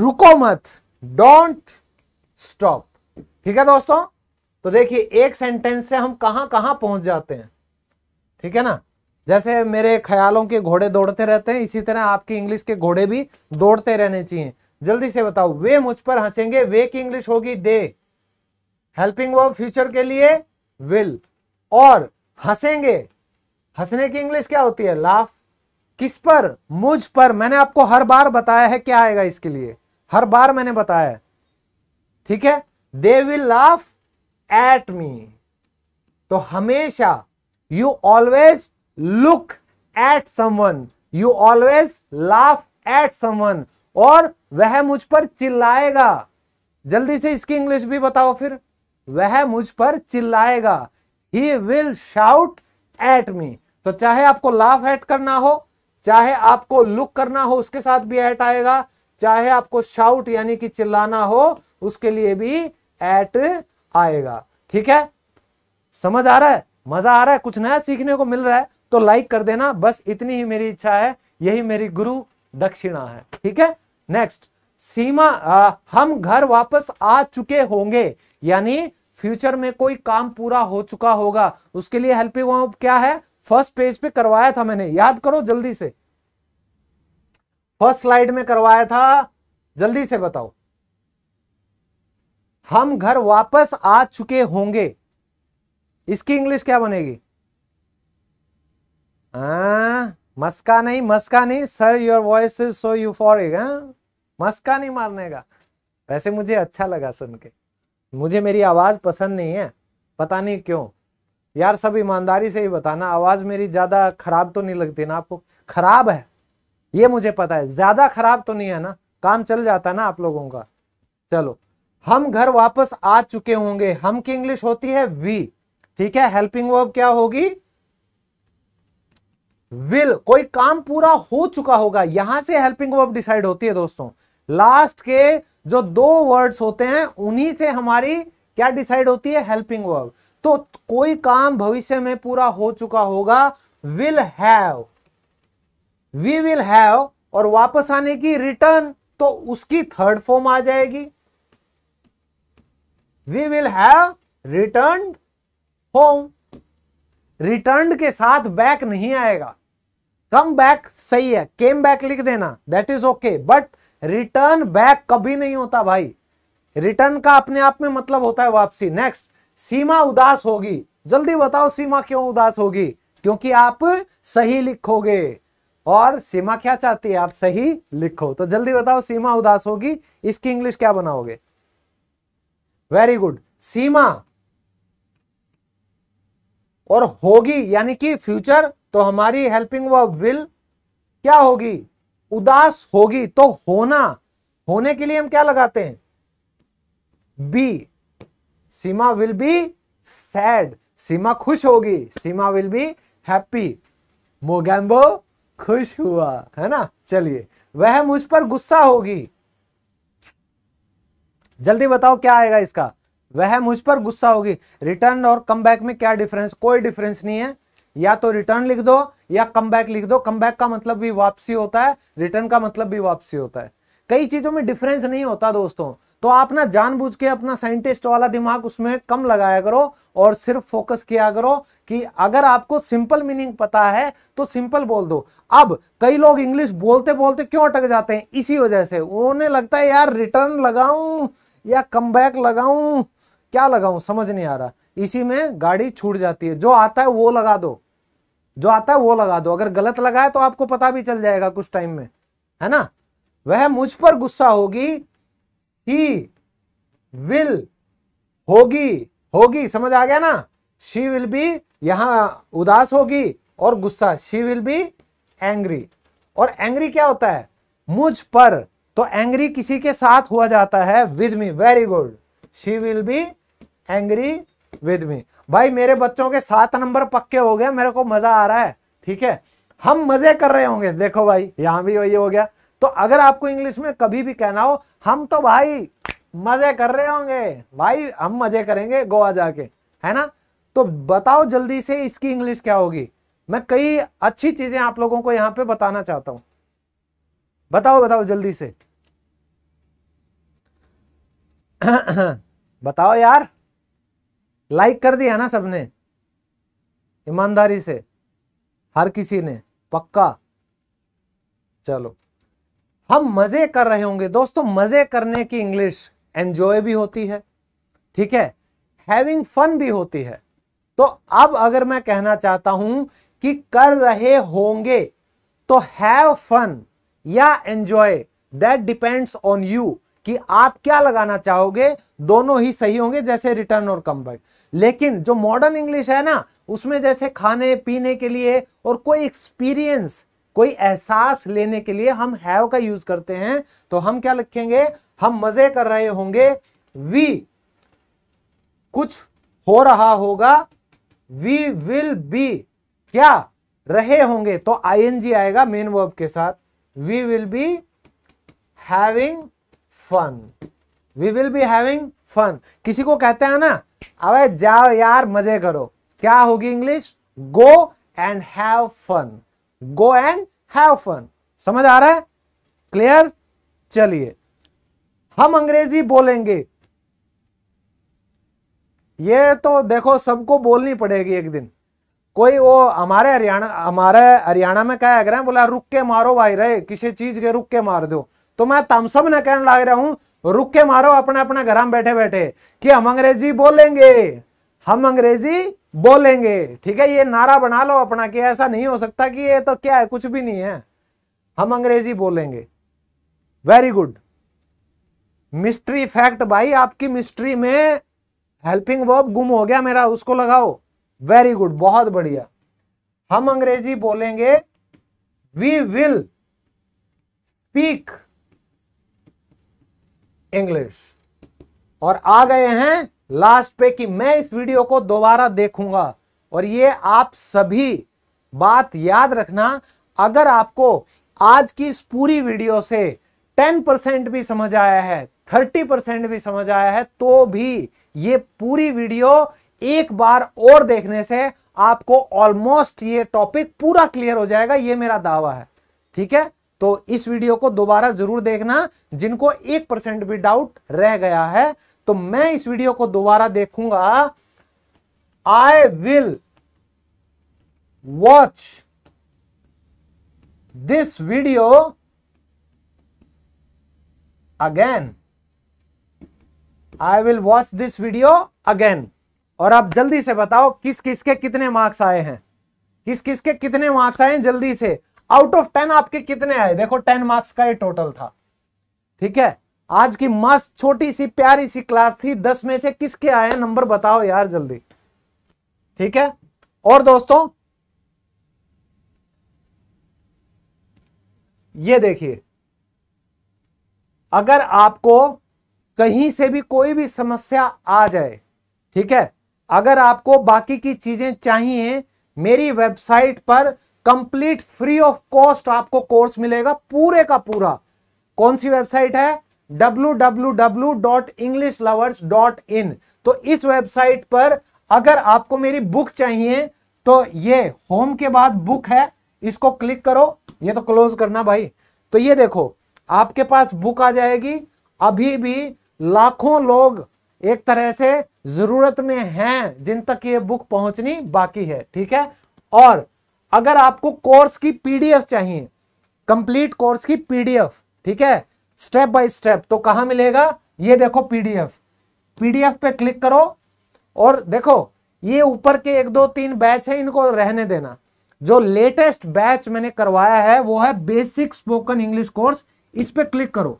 रुको मत डोंट स्टॉप ठीक है दोस्तों तो देखिए एक सेंटेंस से हम कहां कहां पहुंच जाते हैं ठीक है ना जैसे मेरे ख्यालों के घोड़े दौड़ते रहते हैं इसी तरह आपकी इंग्लिश के घोड़े भी दौड़ते रहने चाहिए जल्दी से बताओ वे मुझ पर हंसेंगे वे की इंग्लिश होगी दे हेल्पिंग वर्ब फ्यूचर के लिए विल और हंसेंगे हंसने की इंग्लिश क्या होती है लाफ किस पर मुझ पर मैंने आपको हर बार बताया है क्या आएगा इसके लिए हर बार मैंने बताया ठीक है they will laugh at me तो हमेशा you always look at someone you always laugh at someone और वह मुझ पर चिल्लाएगा जल्दी से इसकी इंग्लिश भी बताओ फिर वह मुझ पर चिल्लाएगा he will shout at me तो चाहे आपको लाफ एट करना हो चाहे आपको लुक करना हो उसके साथ भी एट आएगा चाहे आपको शाउट यानी कि चिल्लाना हो उसके लिए भी एट आएगा ठीक है समझ आ रहा है मजा आ रहा है कुछ नया सीखने को मिल रहा है तो लाइक कर देना बस इतनी ही मेरी इच्छा है यही मेरी गुरु दक्षिणा है ठीक है नेक्स्ट सीमा आ, हम घर वापस आ चुके होंगे यानी फ्यूचर में कोई काम पूरा हो चुका होगा उसके लिए हेल्पिंग वर्ब क्या है फर्स्ट पेज पे करवाया था मैंने याद करो जल्दी से फर्स्ट स्लाइड में करवाया था जल्दी से बताओ हम घर वापस आ चुके होंगे इसकी इंग्लिश क्या बनेगी हाँ, मस्का नहीं मस्का नहीं sir your voice is so you for मस्का नहीं मारने का वैसे मुझे अच्छा लगा सुन के मुझे मेरी आवाज़ पसंद नहीं है पता नहीं क्यों यार सब ईमानदारी से ही बताना आवाज़ मेरी ज़्यादा ख़राब तो नहीं लगती ना आपको ख़राब है ये मुझे पता है ज़्यादा ख़राब तो नहीं है ना काम चल जाता ना आप लोगों का चलो हम घर वापस आ चुके होंगे हम की इंग्लिश होती है वी ठीक है हेल्पिंग वर्ब क्या होगी विल कोई काम पूरा हो चुका होगा यहां से हेल्पिंग वर्ब डिसाइड होती है दोस्तों लास्ट के जो दो वर्ड्स होते हैं उन्हीं से हमारी क्या डिसाइड होती है हेल्पिंग वर्ब तो कोई काम भविष्य में पूरा हो चुका होगा will have we will have और वापस आने की रिटर्न तो उसकी थर्ड फॉर्म आ जाएगी we will have return home return के साथ बैक नहीं आएगा कम बैक सही है केम बैक लिख देना that is okay but return back कभी नहीं होता भाई रिटर्न का अपने आप में मतलब होता है वापसी नेक्स्ट सीमा उदास होगी जल्दी बताओ सीमा क्यों उदास होगी क्योंकि आप सही लिखोगे और सीमा क्या चाहती है आप सही लिखो तो जल्दी बताओ सीमा उदास होगी इसकी इंग्लिश क्या बनाओगे वेरी गुड सीमा और होगी यानी कि फ्यूचर तो हमारी हेल्पिंग वर्ब विल क्या होगी उदास होगी तो होना होने के लिए हम क्या लगाते हैं be Seema will be sad Seema खुश होगी Seema will be happy Mogambo खुश हुआ है ना चलिए वह मुझ पर गुस्सा होगी जल्दी बताओ क्या आएगा इसका वह मुझ पर गुस्सा होगी रिटर्न और कम बैक में क्या डिफरेंस कोई डिफरेंस नहीं है या तो रिटर्न लिख दो या कम लिख दो कम का मतलब भी वापसी होता है रिटर्न का मतलब भी वापसी होता है कई चीजों में डिफरेंस नहीं होता दोस्तों तो आप ना जानबूझ के अपना साइंटिस्ट वाला दिमाग उसमें कम लगाया करो और सिर्फ फोकस किया करो कि अगर आपको सिंपल मीनिंग पता है तो सिंपल बोल दो अब कई लोग इंग्लिश बोलते बोलते क्यों अटक जाते हैं इसी वजह से उन्हें लगता है यार रिटर्न लगाऊं या कम बैक लगाऊं क्या लगाऊं समझ नहीं आ रहा इसी में गाड़ी छूट जाती है जो आता है वो लगा दो जो आता है वो लगा दो अगर गलत लगाए तो आपको पता भी चल जाएगा कुछ टाइम में है ना वह मुझ पर गुस्सा होगी ही विल होगी होगी समझ आ गया ना शी विल बी यहां उदास होगी और गुस्सा शी विल बी एंग्री और एंग्री क्या होता है मुझ पर तो एंग्री किसी के साथ हुआ जाता है with me very good she will be angry with me भाई मेरे बच्चों के सात नंबर पक्के हो गए मेरे को मजा आ रहा है ठीक है हम मजे कर रहे होंगे देखो भाई यहां भी वही हो गया तो अगर आपको इंग्लिश में कभी भी कहना हो हम तो भाई मजे कर रहे होंगे भाई हम मजे करेंगे गोवा जाके है ना तो बताओ जल्दी से इसकी इंग्लिश क्या होगी मैं कई अच्छी चीजें आप लोगों को यहां पे बताना चाहता हूं बताओ बताओ जल्दी से बताओ यार लाइक कर दिया ना सबने ईमानदारी से हर किसी ने पक्का चलो हम मजे कर रहे होंगे दोस्तों मजे करने की इंग्लिश एंजॉय भी होती है ठीक है हैविंग फन भी होती है तो अब अगर मैं कहना चाहता हूं कि कर रहे होंगे तो हैव फन या enjoy that depends on you कि आप क्या लगाना चाहोगे दोनों ही सही होंगे जैसे रिटर्न और कम लेकिन जो मॉडर्न इंग्लिश है ना उसमें जैसे खाने पीने के लिए और कोई एक्सपीरियंस कोई एहसास लेने के लिए हम हैव का यूज करते हैं तो हम क्या लिखेंगे हम मजे कर रहे होंगे वी कुछ हो रहा होगा वी विल बी क्या रहे होंगे तो आई आएगा मेन वर्ब के साथ we will be having fun we will be having fun किसी को कहते हैं ना अबे जाओ यार मजे करो क्या होगी English go and have fun go and have fun समझ आ रहा है क्लियर चलिए हम अंग्रेजी बोलेंगे ये तो देखो सबको बोलनी पड़ेगी एक दिन कोई वो हमारे हरियाणा हमारे हरियाणा में क्या है बोला रुक के मारो भाई रे किसी चीज के रुक के मार दो तो मैं सब न कहने लग रहा हूं रुक के मारो अपने अपने घर में बैठे बैठे कि हम अंग्रेजी बोलेंगे हम अंग्रेजी बोलेंगे ठीक है ये नारा बना लो अपना कि ऐसा नहीं हो सकता कि ये तो क्या है कुछ भी नहीं है हम अंग्रेजी बोलेंगे वेरी गुड मिस्ट्री फैक्ट भाई आपकी मिस्ट्री में हेल्पिंग वर्ब गुम हो गया मेरा उसको लगाओ वेरी गुड बहुत बढ़िया हम अंग्रेजी बोलेंगे वी विल स्पीक इंग्लिश और आ गए हैं लास्ट पे कि मैं इस वीडियो को दोबारा देखूंगा और ये आप सभी बात याद रखना अगर आपको आज की इस पूरी वीडियो से 10 परसेंट भी समझ आया है 30 परसेंट भी समझ आया है तो भी ये पूरी वीडियो एक बार और देखने से आपको ऑलमोस्ट ये टॉपिक पूरा क्लियर हो जाएगा ये मेरा दावा है ठीक है तो इस वीडियो को दोबारा जरूर देखना जिनको एक परसेंट भी डाउट रह गया है तो मैं इस वीडियो को दोबारा देखूंगा I will watch this video again I will watch this video again और आप जल्दी से बताओ किस किस के कितने मार्क्स आए हैं किस किस के कितने मार्क्स आए हैं जल्दी से आउट ऑफ टेन आपके कितने आए देखो टेन मार्क्स का ये टोटल था ठीक है आज की मस्त छोटी सी प्यारी सी क्लास थी दस में से किसके आए नंबर बताओ यार जल्दी ठीक है और दोस्तों ये देखिए अगर आपको कहीं से भी कोई भी समस्या आ जाए ठीक है अगर आपको बाकी की चीजें चाहिए मेरी वेबसाइट पर कंप्लीट फ्री ऑफ कॉस्ट आपको कोर्स मिलेगा पूरे का पूरा कौन सी वेबसाइट है www.englishlovers.in तो इस वेबसाइट पर अगर आपको मेरी बुक चाहिए तो ये होम के बाद बुक है इसको क्लिक करो ये तो क्लोज करना भाई तो ये देखो आपके पास बुक आ जाएगी अभी भी लाखों लोग एक तरह से जरूरत में हैं जिन तक ये बुक पहुंचनी बाकी है ठीक है और अगर आपको कोर्स की पीडीएफ चाहिए कंप्लीट कोर्स की पीडीएफ ठीक है स्टेप बाय स्टेप तो कहां मिलेगा ये देखो पीडीएफ पीडीएफ पे क्लिक करो और देखो ये ऊपर के एक दो तीन बैच है इनको रहने देना जो लेटेस्ट बैच मैंने करवाया है वो है बेसिक स्पोकन इंग्लिश कोर्स इस पे क्लिक करो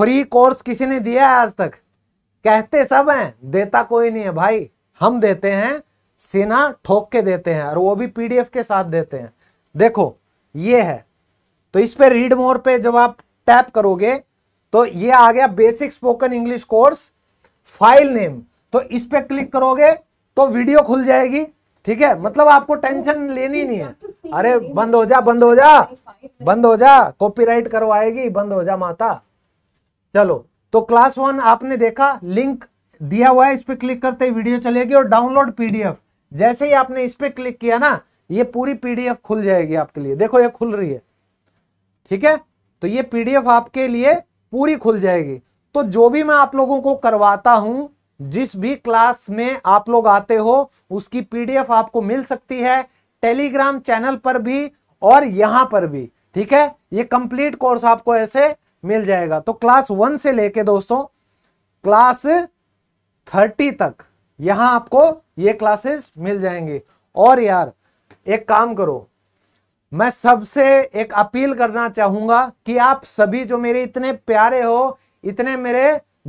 फ्री कोर्स किसी ने दिया है आज तक कहते सब हैं देता कोई नहीं है भाई हम देते हैं सिन्हा ठोक के देते हैं और वो भी पीडीएफ के साथ देते हैं देखो ये है तो इस पे रीड मोर पे जब आप टैप करोगे तो ये आ गया basic spoken English course file name तो इस पे क्लिक करोगे तो वीडियो खुल जाएगी ठीक है मतलब आपको टेंशन oh, लेनी नहीं है अरे बंद हो जा बंद हो जा बंद हो जा कॉपीराइट करवाएगी बंद हो जा माता चलो तो क्लास वन आपने देखा लिंक दिया हुआ है इस पर क्लिक करते ही वीडियो चलेगी और डाउनलोड पीडीएफ जैसे ही आपने इस पर क्लिक किया ना ये पूरी पीडीएफ खुल जाएगी आपके लिए देखो ये खुल रही है ठीक है तो ये पीडीएफ आपके लिए पूरी खुल जाएगी तो जो भी मैं आप लोगों को करवाता हूं जिस भी क्लास में आप लोग आते हो उसकी पीडीएफ आपको मिल सकती है टेलीग्राम चैनल पर भी और यहां पर भी ठीक है ये कंप्लीट कोर्स आपको ऐसे मिल जाएगा तो क्लास वन से लेके दोस्तों क्लास थर्टी तक यहां आपको ये क्लासेस मिल जाएंगे और यार एक काम करो मैं सबसे एक अपील करना चाहूंगा कि आप सभी जो मेरे इतने प्यारे हो इतने मेरे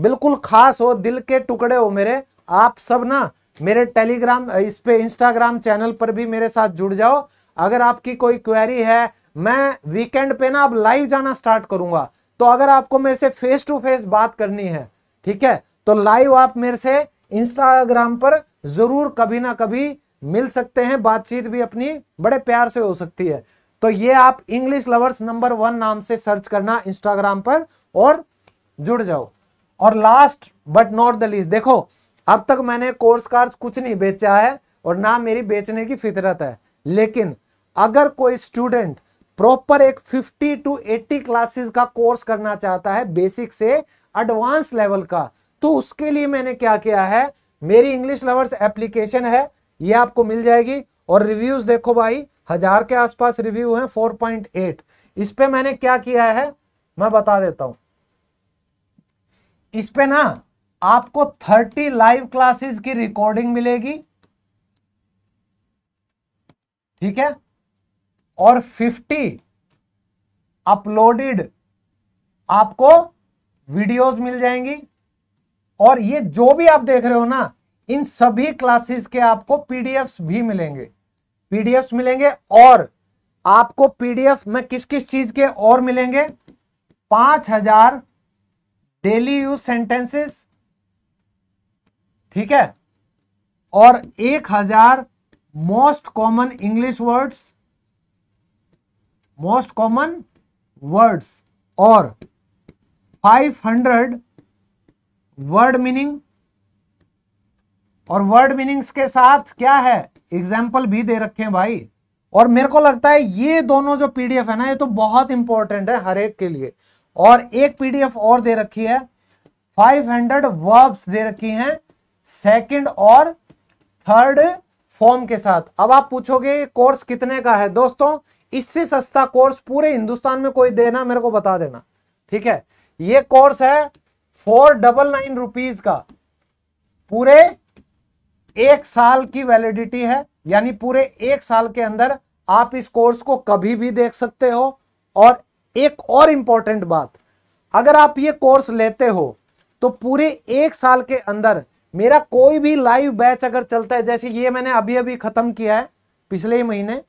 बिल्कुल खास हो दिल के टुकड़े हो मेरे आप सब ना मेरे टेलीग्राम इस पे इंस्टाग्राम चैनल पर भी मेरे साथ जुड़ जाओ अगर आपकी कोई क्वेरी है मैं वीकेंड पे ना अब लाइव जाना स्टार्ट करूंगा तो अगर आपको मेरे से फेस टू फेस बात करनी है ठीक है तो लाइव आप मेरे से इंस्टाग्राम पर जरूर कभी ना कभी मिल सकते हैं बातचीत भी अपनी बड़े प्यार से हो सकती है तो ये आप इंग्लिश लवर्स नंबर वन नाम से सर्च करना इंस्टाग्राम पर और जुड़ जाओ और last but not the least देखो अब तक मैंने कोर्स कार्ड कुछ नहीं बेचा है और ना मेरी बेचने की फितरत है लेकिन अगर कोई स्टूडेंट प्रॉपर एक 50 टू 80 क्लासेस का कोर्स करना चाहता है बेसिक से एडवांस लेवल का तो उसके लिए मैंने क्या किया है मेरी इंग्लिश लवर्स एप्लीकेशन है ये आपको मिल जाएगी और रिव्यूज देखो भाई हजार के आसपास रिव्यू पॉइंट 4.8 इस पे मैंने क्या किया है मैं बता देता हूं इस पे ना आपको 30 लाइव क्लासेस की रिकॉर्डिंग मिलेगी ठीक है और 50 अपलोडेड आपको वीडियोस मिल जाएंगी और ये जो भी आप देख रहे हो ना इन सभी क्लासेस के आपको पीडीएफ भी मिलेंगे पीडीएफ मिलेंगे और आपको पीडीएफ में किस किस चीज के और मिलेंगे पांच हजार डेली यूज सेंटेंसेस ठीक है और एक हजार most common English words most common words और फाइव हंड्रेड वर्ड मीनिंग और वर्ड मीनिंग्स के साथ क्या है एग्जाम्पल भी दे रखे हैं भाई और मेरे को लगता है ये दोनों जो पीडीएफ है ना ये तो बहुत इंपॉर्टेंट है हर एक के लिए और एक पीडीएफ और दे रखी है 500 हंड्रेड वर्ब्स दे रखी हैं सेकंड और थर्ड फॉर्म के साथ अब आप पूछोगे कोर्स कितने का है दोस्तों इससे सस्ता कोर्स पूरे हिंदुस्तान में कोई देना मेरे को बता देना ठीक है ये कोर्स है फोर डबल नाइन रुपीज का पूरे एक साल की वैलिडिटी है यानी पूरे एक साल के अंदर आप इस कोर्स को कभी भी देख सकते हो और एक और इंपॉर्टेंट बात अगर आप ये कोर्स लेते हो तो पूरे एक साल के अंदर मेरा कोई भी लाइव बैच अगर चलता है जैसे ये मैंने अभी अभी खत्म किया है पिछले ही महीने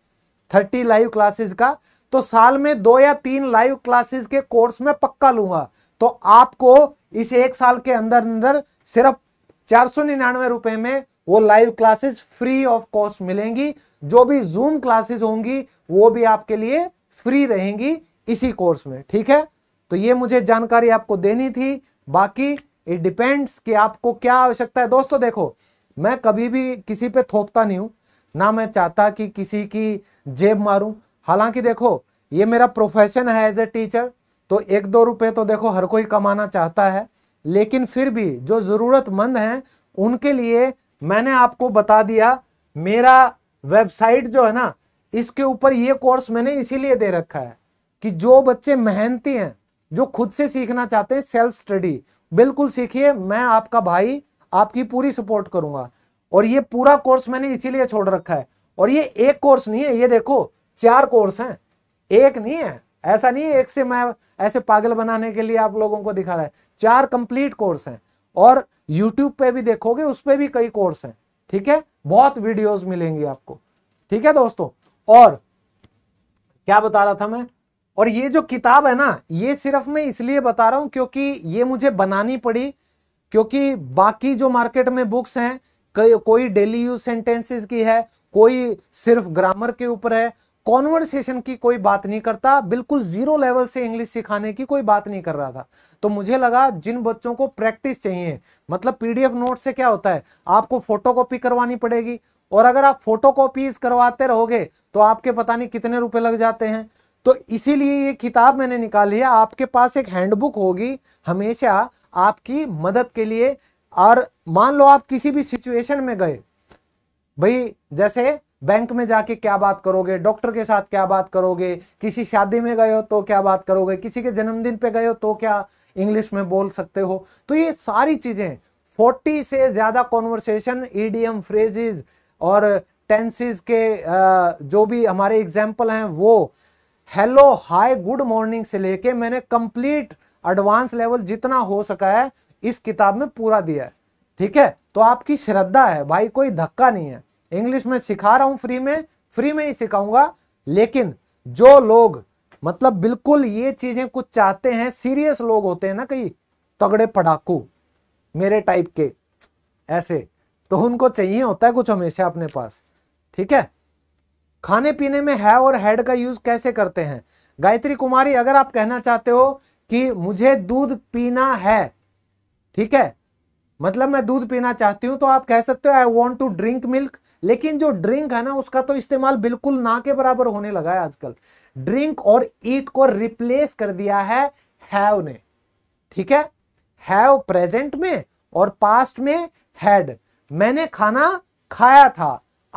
थर्टी लाइव क्लासेस का तो साल में दो या तीन लाइव क्लासेस के कोर्स में पक्का लूंगा तो आपको इस एक साल के अंदर अंदर सिर्फ चार सौ निन्यानवे रुपए में वो live classes free of cost मिलेंगी जो भी जूम क्लासेस होंगी वो भी आपके लिए फ्री रहेंगी इसी कोर्स में ठीक है तो ये मुझे जानकारी आपको देनी थी बाकी इट डिपेंड्स कि आपको क्या आवश्यकता है दोस्तों देखो मैं कभी भी किसी पे थोपता नहीं हूं ना मैं चाहता कि किसी की जेब मारूं हालांकि देखो ये मेरा प्रोफेशन है एज ए टीचर तो एक दो रुपये तो देखो हर कोई कमाना चाहता है लेकिन फिर भी जो ज़रूरतमंद हैं उनके लिए मैंने आपको बता दिया मेरा वेबसाइट जो है ना इसके ऊपर ये कोर्स मैंने इसीलिए दे रखा है कि जो बच्चे मेहनती हैं जो खुद से सीखना चाहते हैं सेल्फ स्टडी बिल्कुल सीखिए मैं आपका भाई आपकी पूरी सपोर्ट करूंगा और ये पूरा कोर्स मैंने इसीलिए छोड़ रखा है और ये एक कोर्स नहीं है ये देखो चार कोर्स हैं एक नहीं है ऐसा नहीं एक से मैं ऐसे पागल बनाने के लिए आप लोगों को दिखा रहा है चार कंप्लीट कोर्स हैं और यूट्यूब पे भी देखोगे उस पर भी कई कोर्स हैं ठीक है बहुत वीडियोस मिलेंगी आपको ठीक है दोस्तों और क्या बता रहा था मैं और ये जो किताब है ना ये सिर्फ मैं इसलिए बता रहा हूं क्योंकि ये मुझे बनानी पड़ी क्योंकि बाकी जो मार्केट में बुक्स हैं कोई डेली यूज सेंटेंसेस की है कोई सिर्फ ग्रामर के ऊपर है कॉन्वर्सेशन की कोई बात नहीं करता बिल्कुल जीरो लेवल से इंग्लिश सिखाने की कोई बात नहीं कर रहा था तो मुझे लगा जिन बच्चों को प्रैक्टिस चाहिए मतलब पीडीएफ नोट से क्या होता है आपको फोटोकॉपी करवानी पड़ेगी और अगर आप फोटोकॉपीज करवाते रहोगे तो आपके पता नहीं कितने रुपए लग जाते हैं तो इसीलिए ये किताब मैंने निकाली है आपके पास एक हैंडबुक होगी हमेशा आपकी मदद के लिए और मान लो आप किसी भी सिचुएशन में गए भाई जैसे बैंक में जाके क्या बात करोगे डॉक्टर के साथ क्या बात करोगे किसी शादी में गए हो तो क्या बात करोगे किसी के जन्मदिन पे गए हो तो क्या इंग्लिश में बोल सकते हो तो ये सारी चीजें 40 से ज्यादा कॉन्वर्सेशन ईडीएम फ्रेजेज और टेंसेज के जो भी हमारे एग्जाम्पल हैं वो हेलो हाय गुड मॉर्निंग से लेके मैंने कंप्लीट एडवांस लेवल जितना हो सका है इस किताब में पूरा दिया है ठीक है तो आपकी श्रद्धा है भाई कोई धक्का नहीं है इंग्लिश में सिखा रहा हूं फ्री में फ्री में ही सिखाऊंगा लेकिन जो लोग मतलब बिल्कुल ये चीजें कुछ चाहते हैं सीरियस लोग होते हैं ना कई तगड़े पढ़ाकू मेरे टाइप के ऐसे तो उनको चाहिए होता है कुछ हमेशा अपने पास ठीक है खाने पीने में है और हेड का यूज कैसे करते हैं गायत्री कुमारी अगर आप कहना चाहते हो कि मुझे दूध पीना है ठीक है मतलब मैं दूध पीना चाहती हूं तो आप कह सकते हो I want to drink milk लेकिन जो ड्रिंक है ना उसका तो इस्तेमाल बिल्कुल ना के बराबर होने लगा है आजकल ड्रिंक और ईट को रिप्लेस कर दिया है हैव ने ठीक है हैव प्रेजेंट में और पास्ट में हैड मैंने खाना खाया था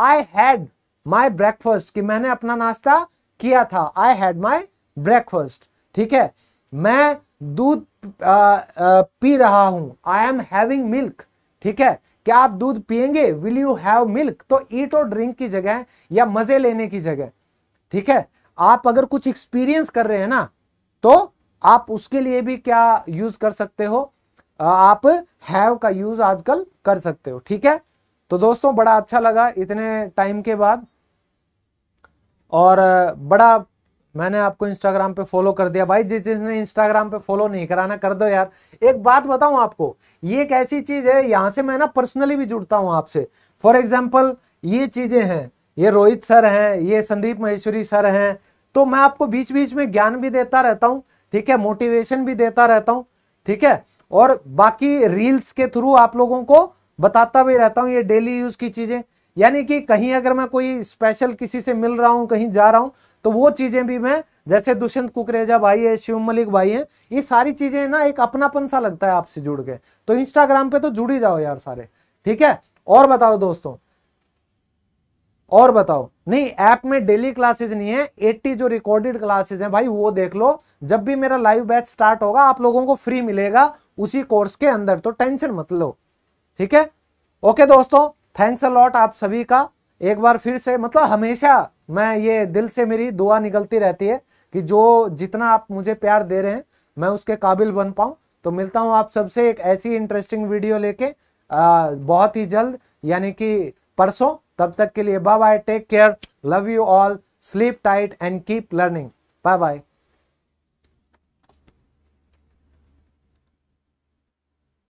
आई हैड माई ब्रेकफास्ट कि मैंने अपना नाश्ता किया था आई हैड माई ब्रेकफास्ट ठीक है मैं दूध पी रहा हूं आई एम हैविंग मिल्क ठीक है क्या आप दूध पियेंगे विल यू हैव मिल्क तो ईट और ड्रिंक की जगह या मजे लेने की जगह ठीक है आप अगर कुछ एक्सपीरियंस कर रहे हैं ना तो आप उसके लिए भी क्या यूज कर सकते हो आप हैव का यूज आजकल कर सकते हो ठीक है तो दोस्तों बड़ा अच्छा लगा इतने टाइम के बाद और बड़ा मैंने आपको इंस्टाग्राम पे फॉलो कर दिया भाई जिस जिसने इंस्टाग्राम पे फॉलो नहीं कराना कर दो यार एक बात बताऊं आपको ये एक ऐसी चीज है यहां से मैं ना पर्सनली भी जुड़ता हूं आपसे फॉर एग्जाम्पल ये चीजें हैं ये रोहित सर हैं ये संदीप महेश्वरी सर हैं तो मैं आपको बीच बीच में ज्ञान भी देता रहता हूँ ठीक है मोटिवेशन भी देता रहता हूँ ठीक है और बाकी रील्स के थ्रू आप लोगों को बताता भी रहता हूँ ये डेली यूज की चीजें यानी कि कहीं अगर मैं कोई स्पेशल किसी से मिल रहा हूँ कहीं जा रहा हूँ तो वो चीजें भी मैं जैसे दुष्यंत कुकरेजा भाई है शिव मलिक भाई है ये सारी चीजें ना एक अपनापन सा लगता है आपसे जुड़ के तो इंस्टाग्राम पे तो जुड़ ही जाओ यार सारे ठीक है और बताओ दोस्तों और बताओ नहीं ऐप में डेली क्लासेस नहीं है 80 जो रिकॉर्डेड क्लासेस हैं भाई वो देख लो जब भी मेरा लाइव बैच स्टार्ट होगा आप लोगों को फ्री मिलेगा उसी कोर्स के अंदर तो टेंशन मत लो ठीक है ओके दोस्तों थैंक्स अ लॉट आप सभी का एक बार फिर से मतलब हमेशा मैं ये दिल से मेरी दुआ निकलती रहती है कि जो जितना आप मुझे प्यार दे रहे हैं मैं उसके काबिल बन पाऊं तो मिलता हूँ आप सबसे एक ऐसी इंटरेस्टिंग वीडियो लेके बहुत ही जल्द यानी कि परसों तब तक के लिए bye bye take care love you all sleep tight and keep learning bye bye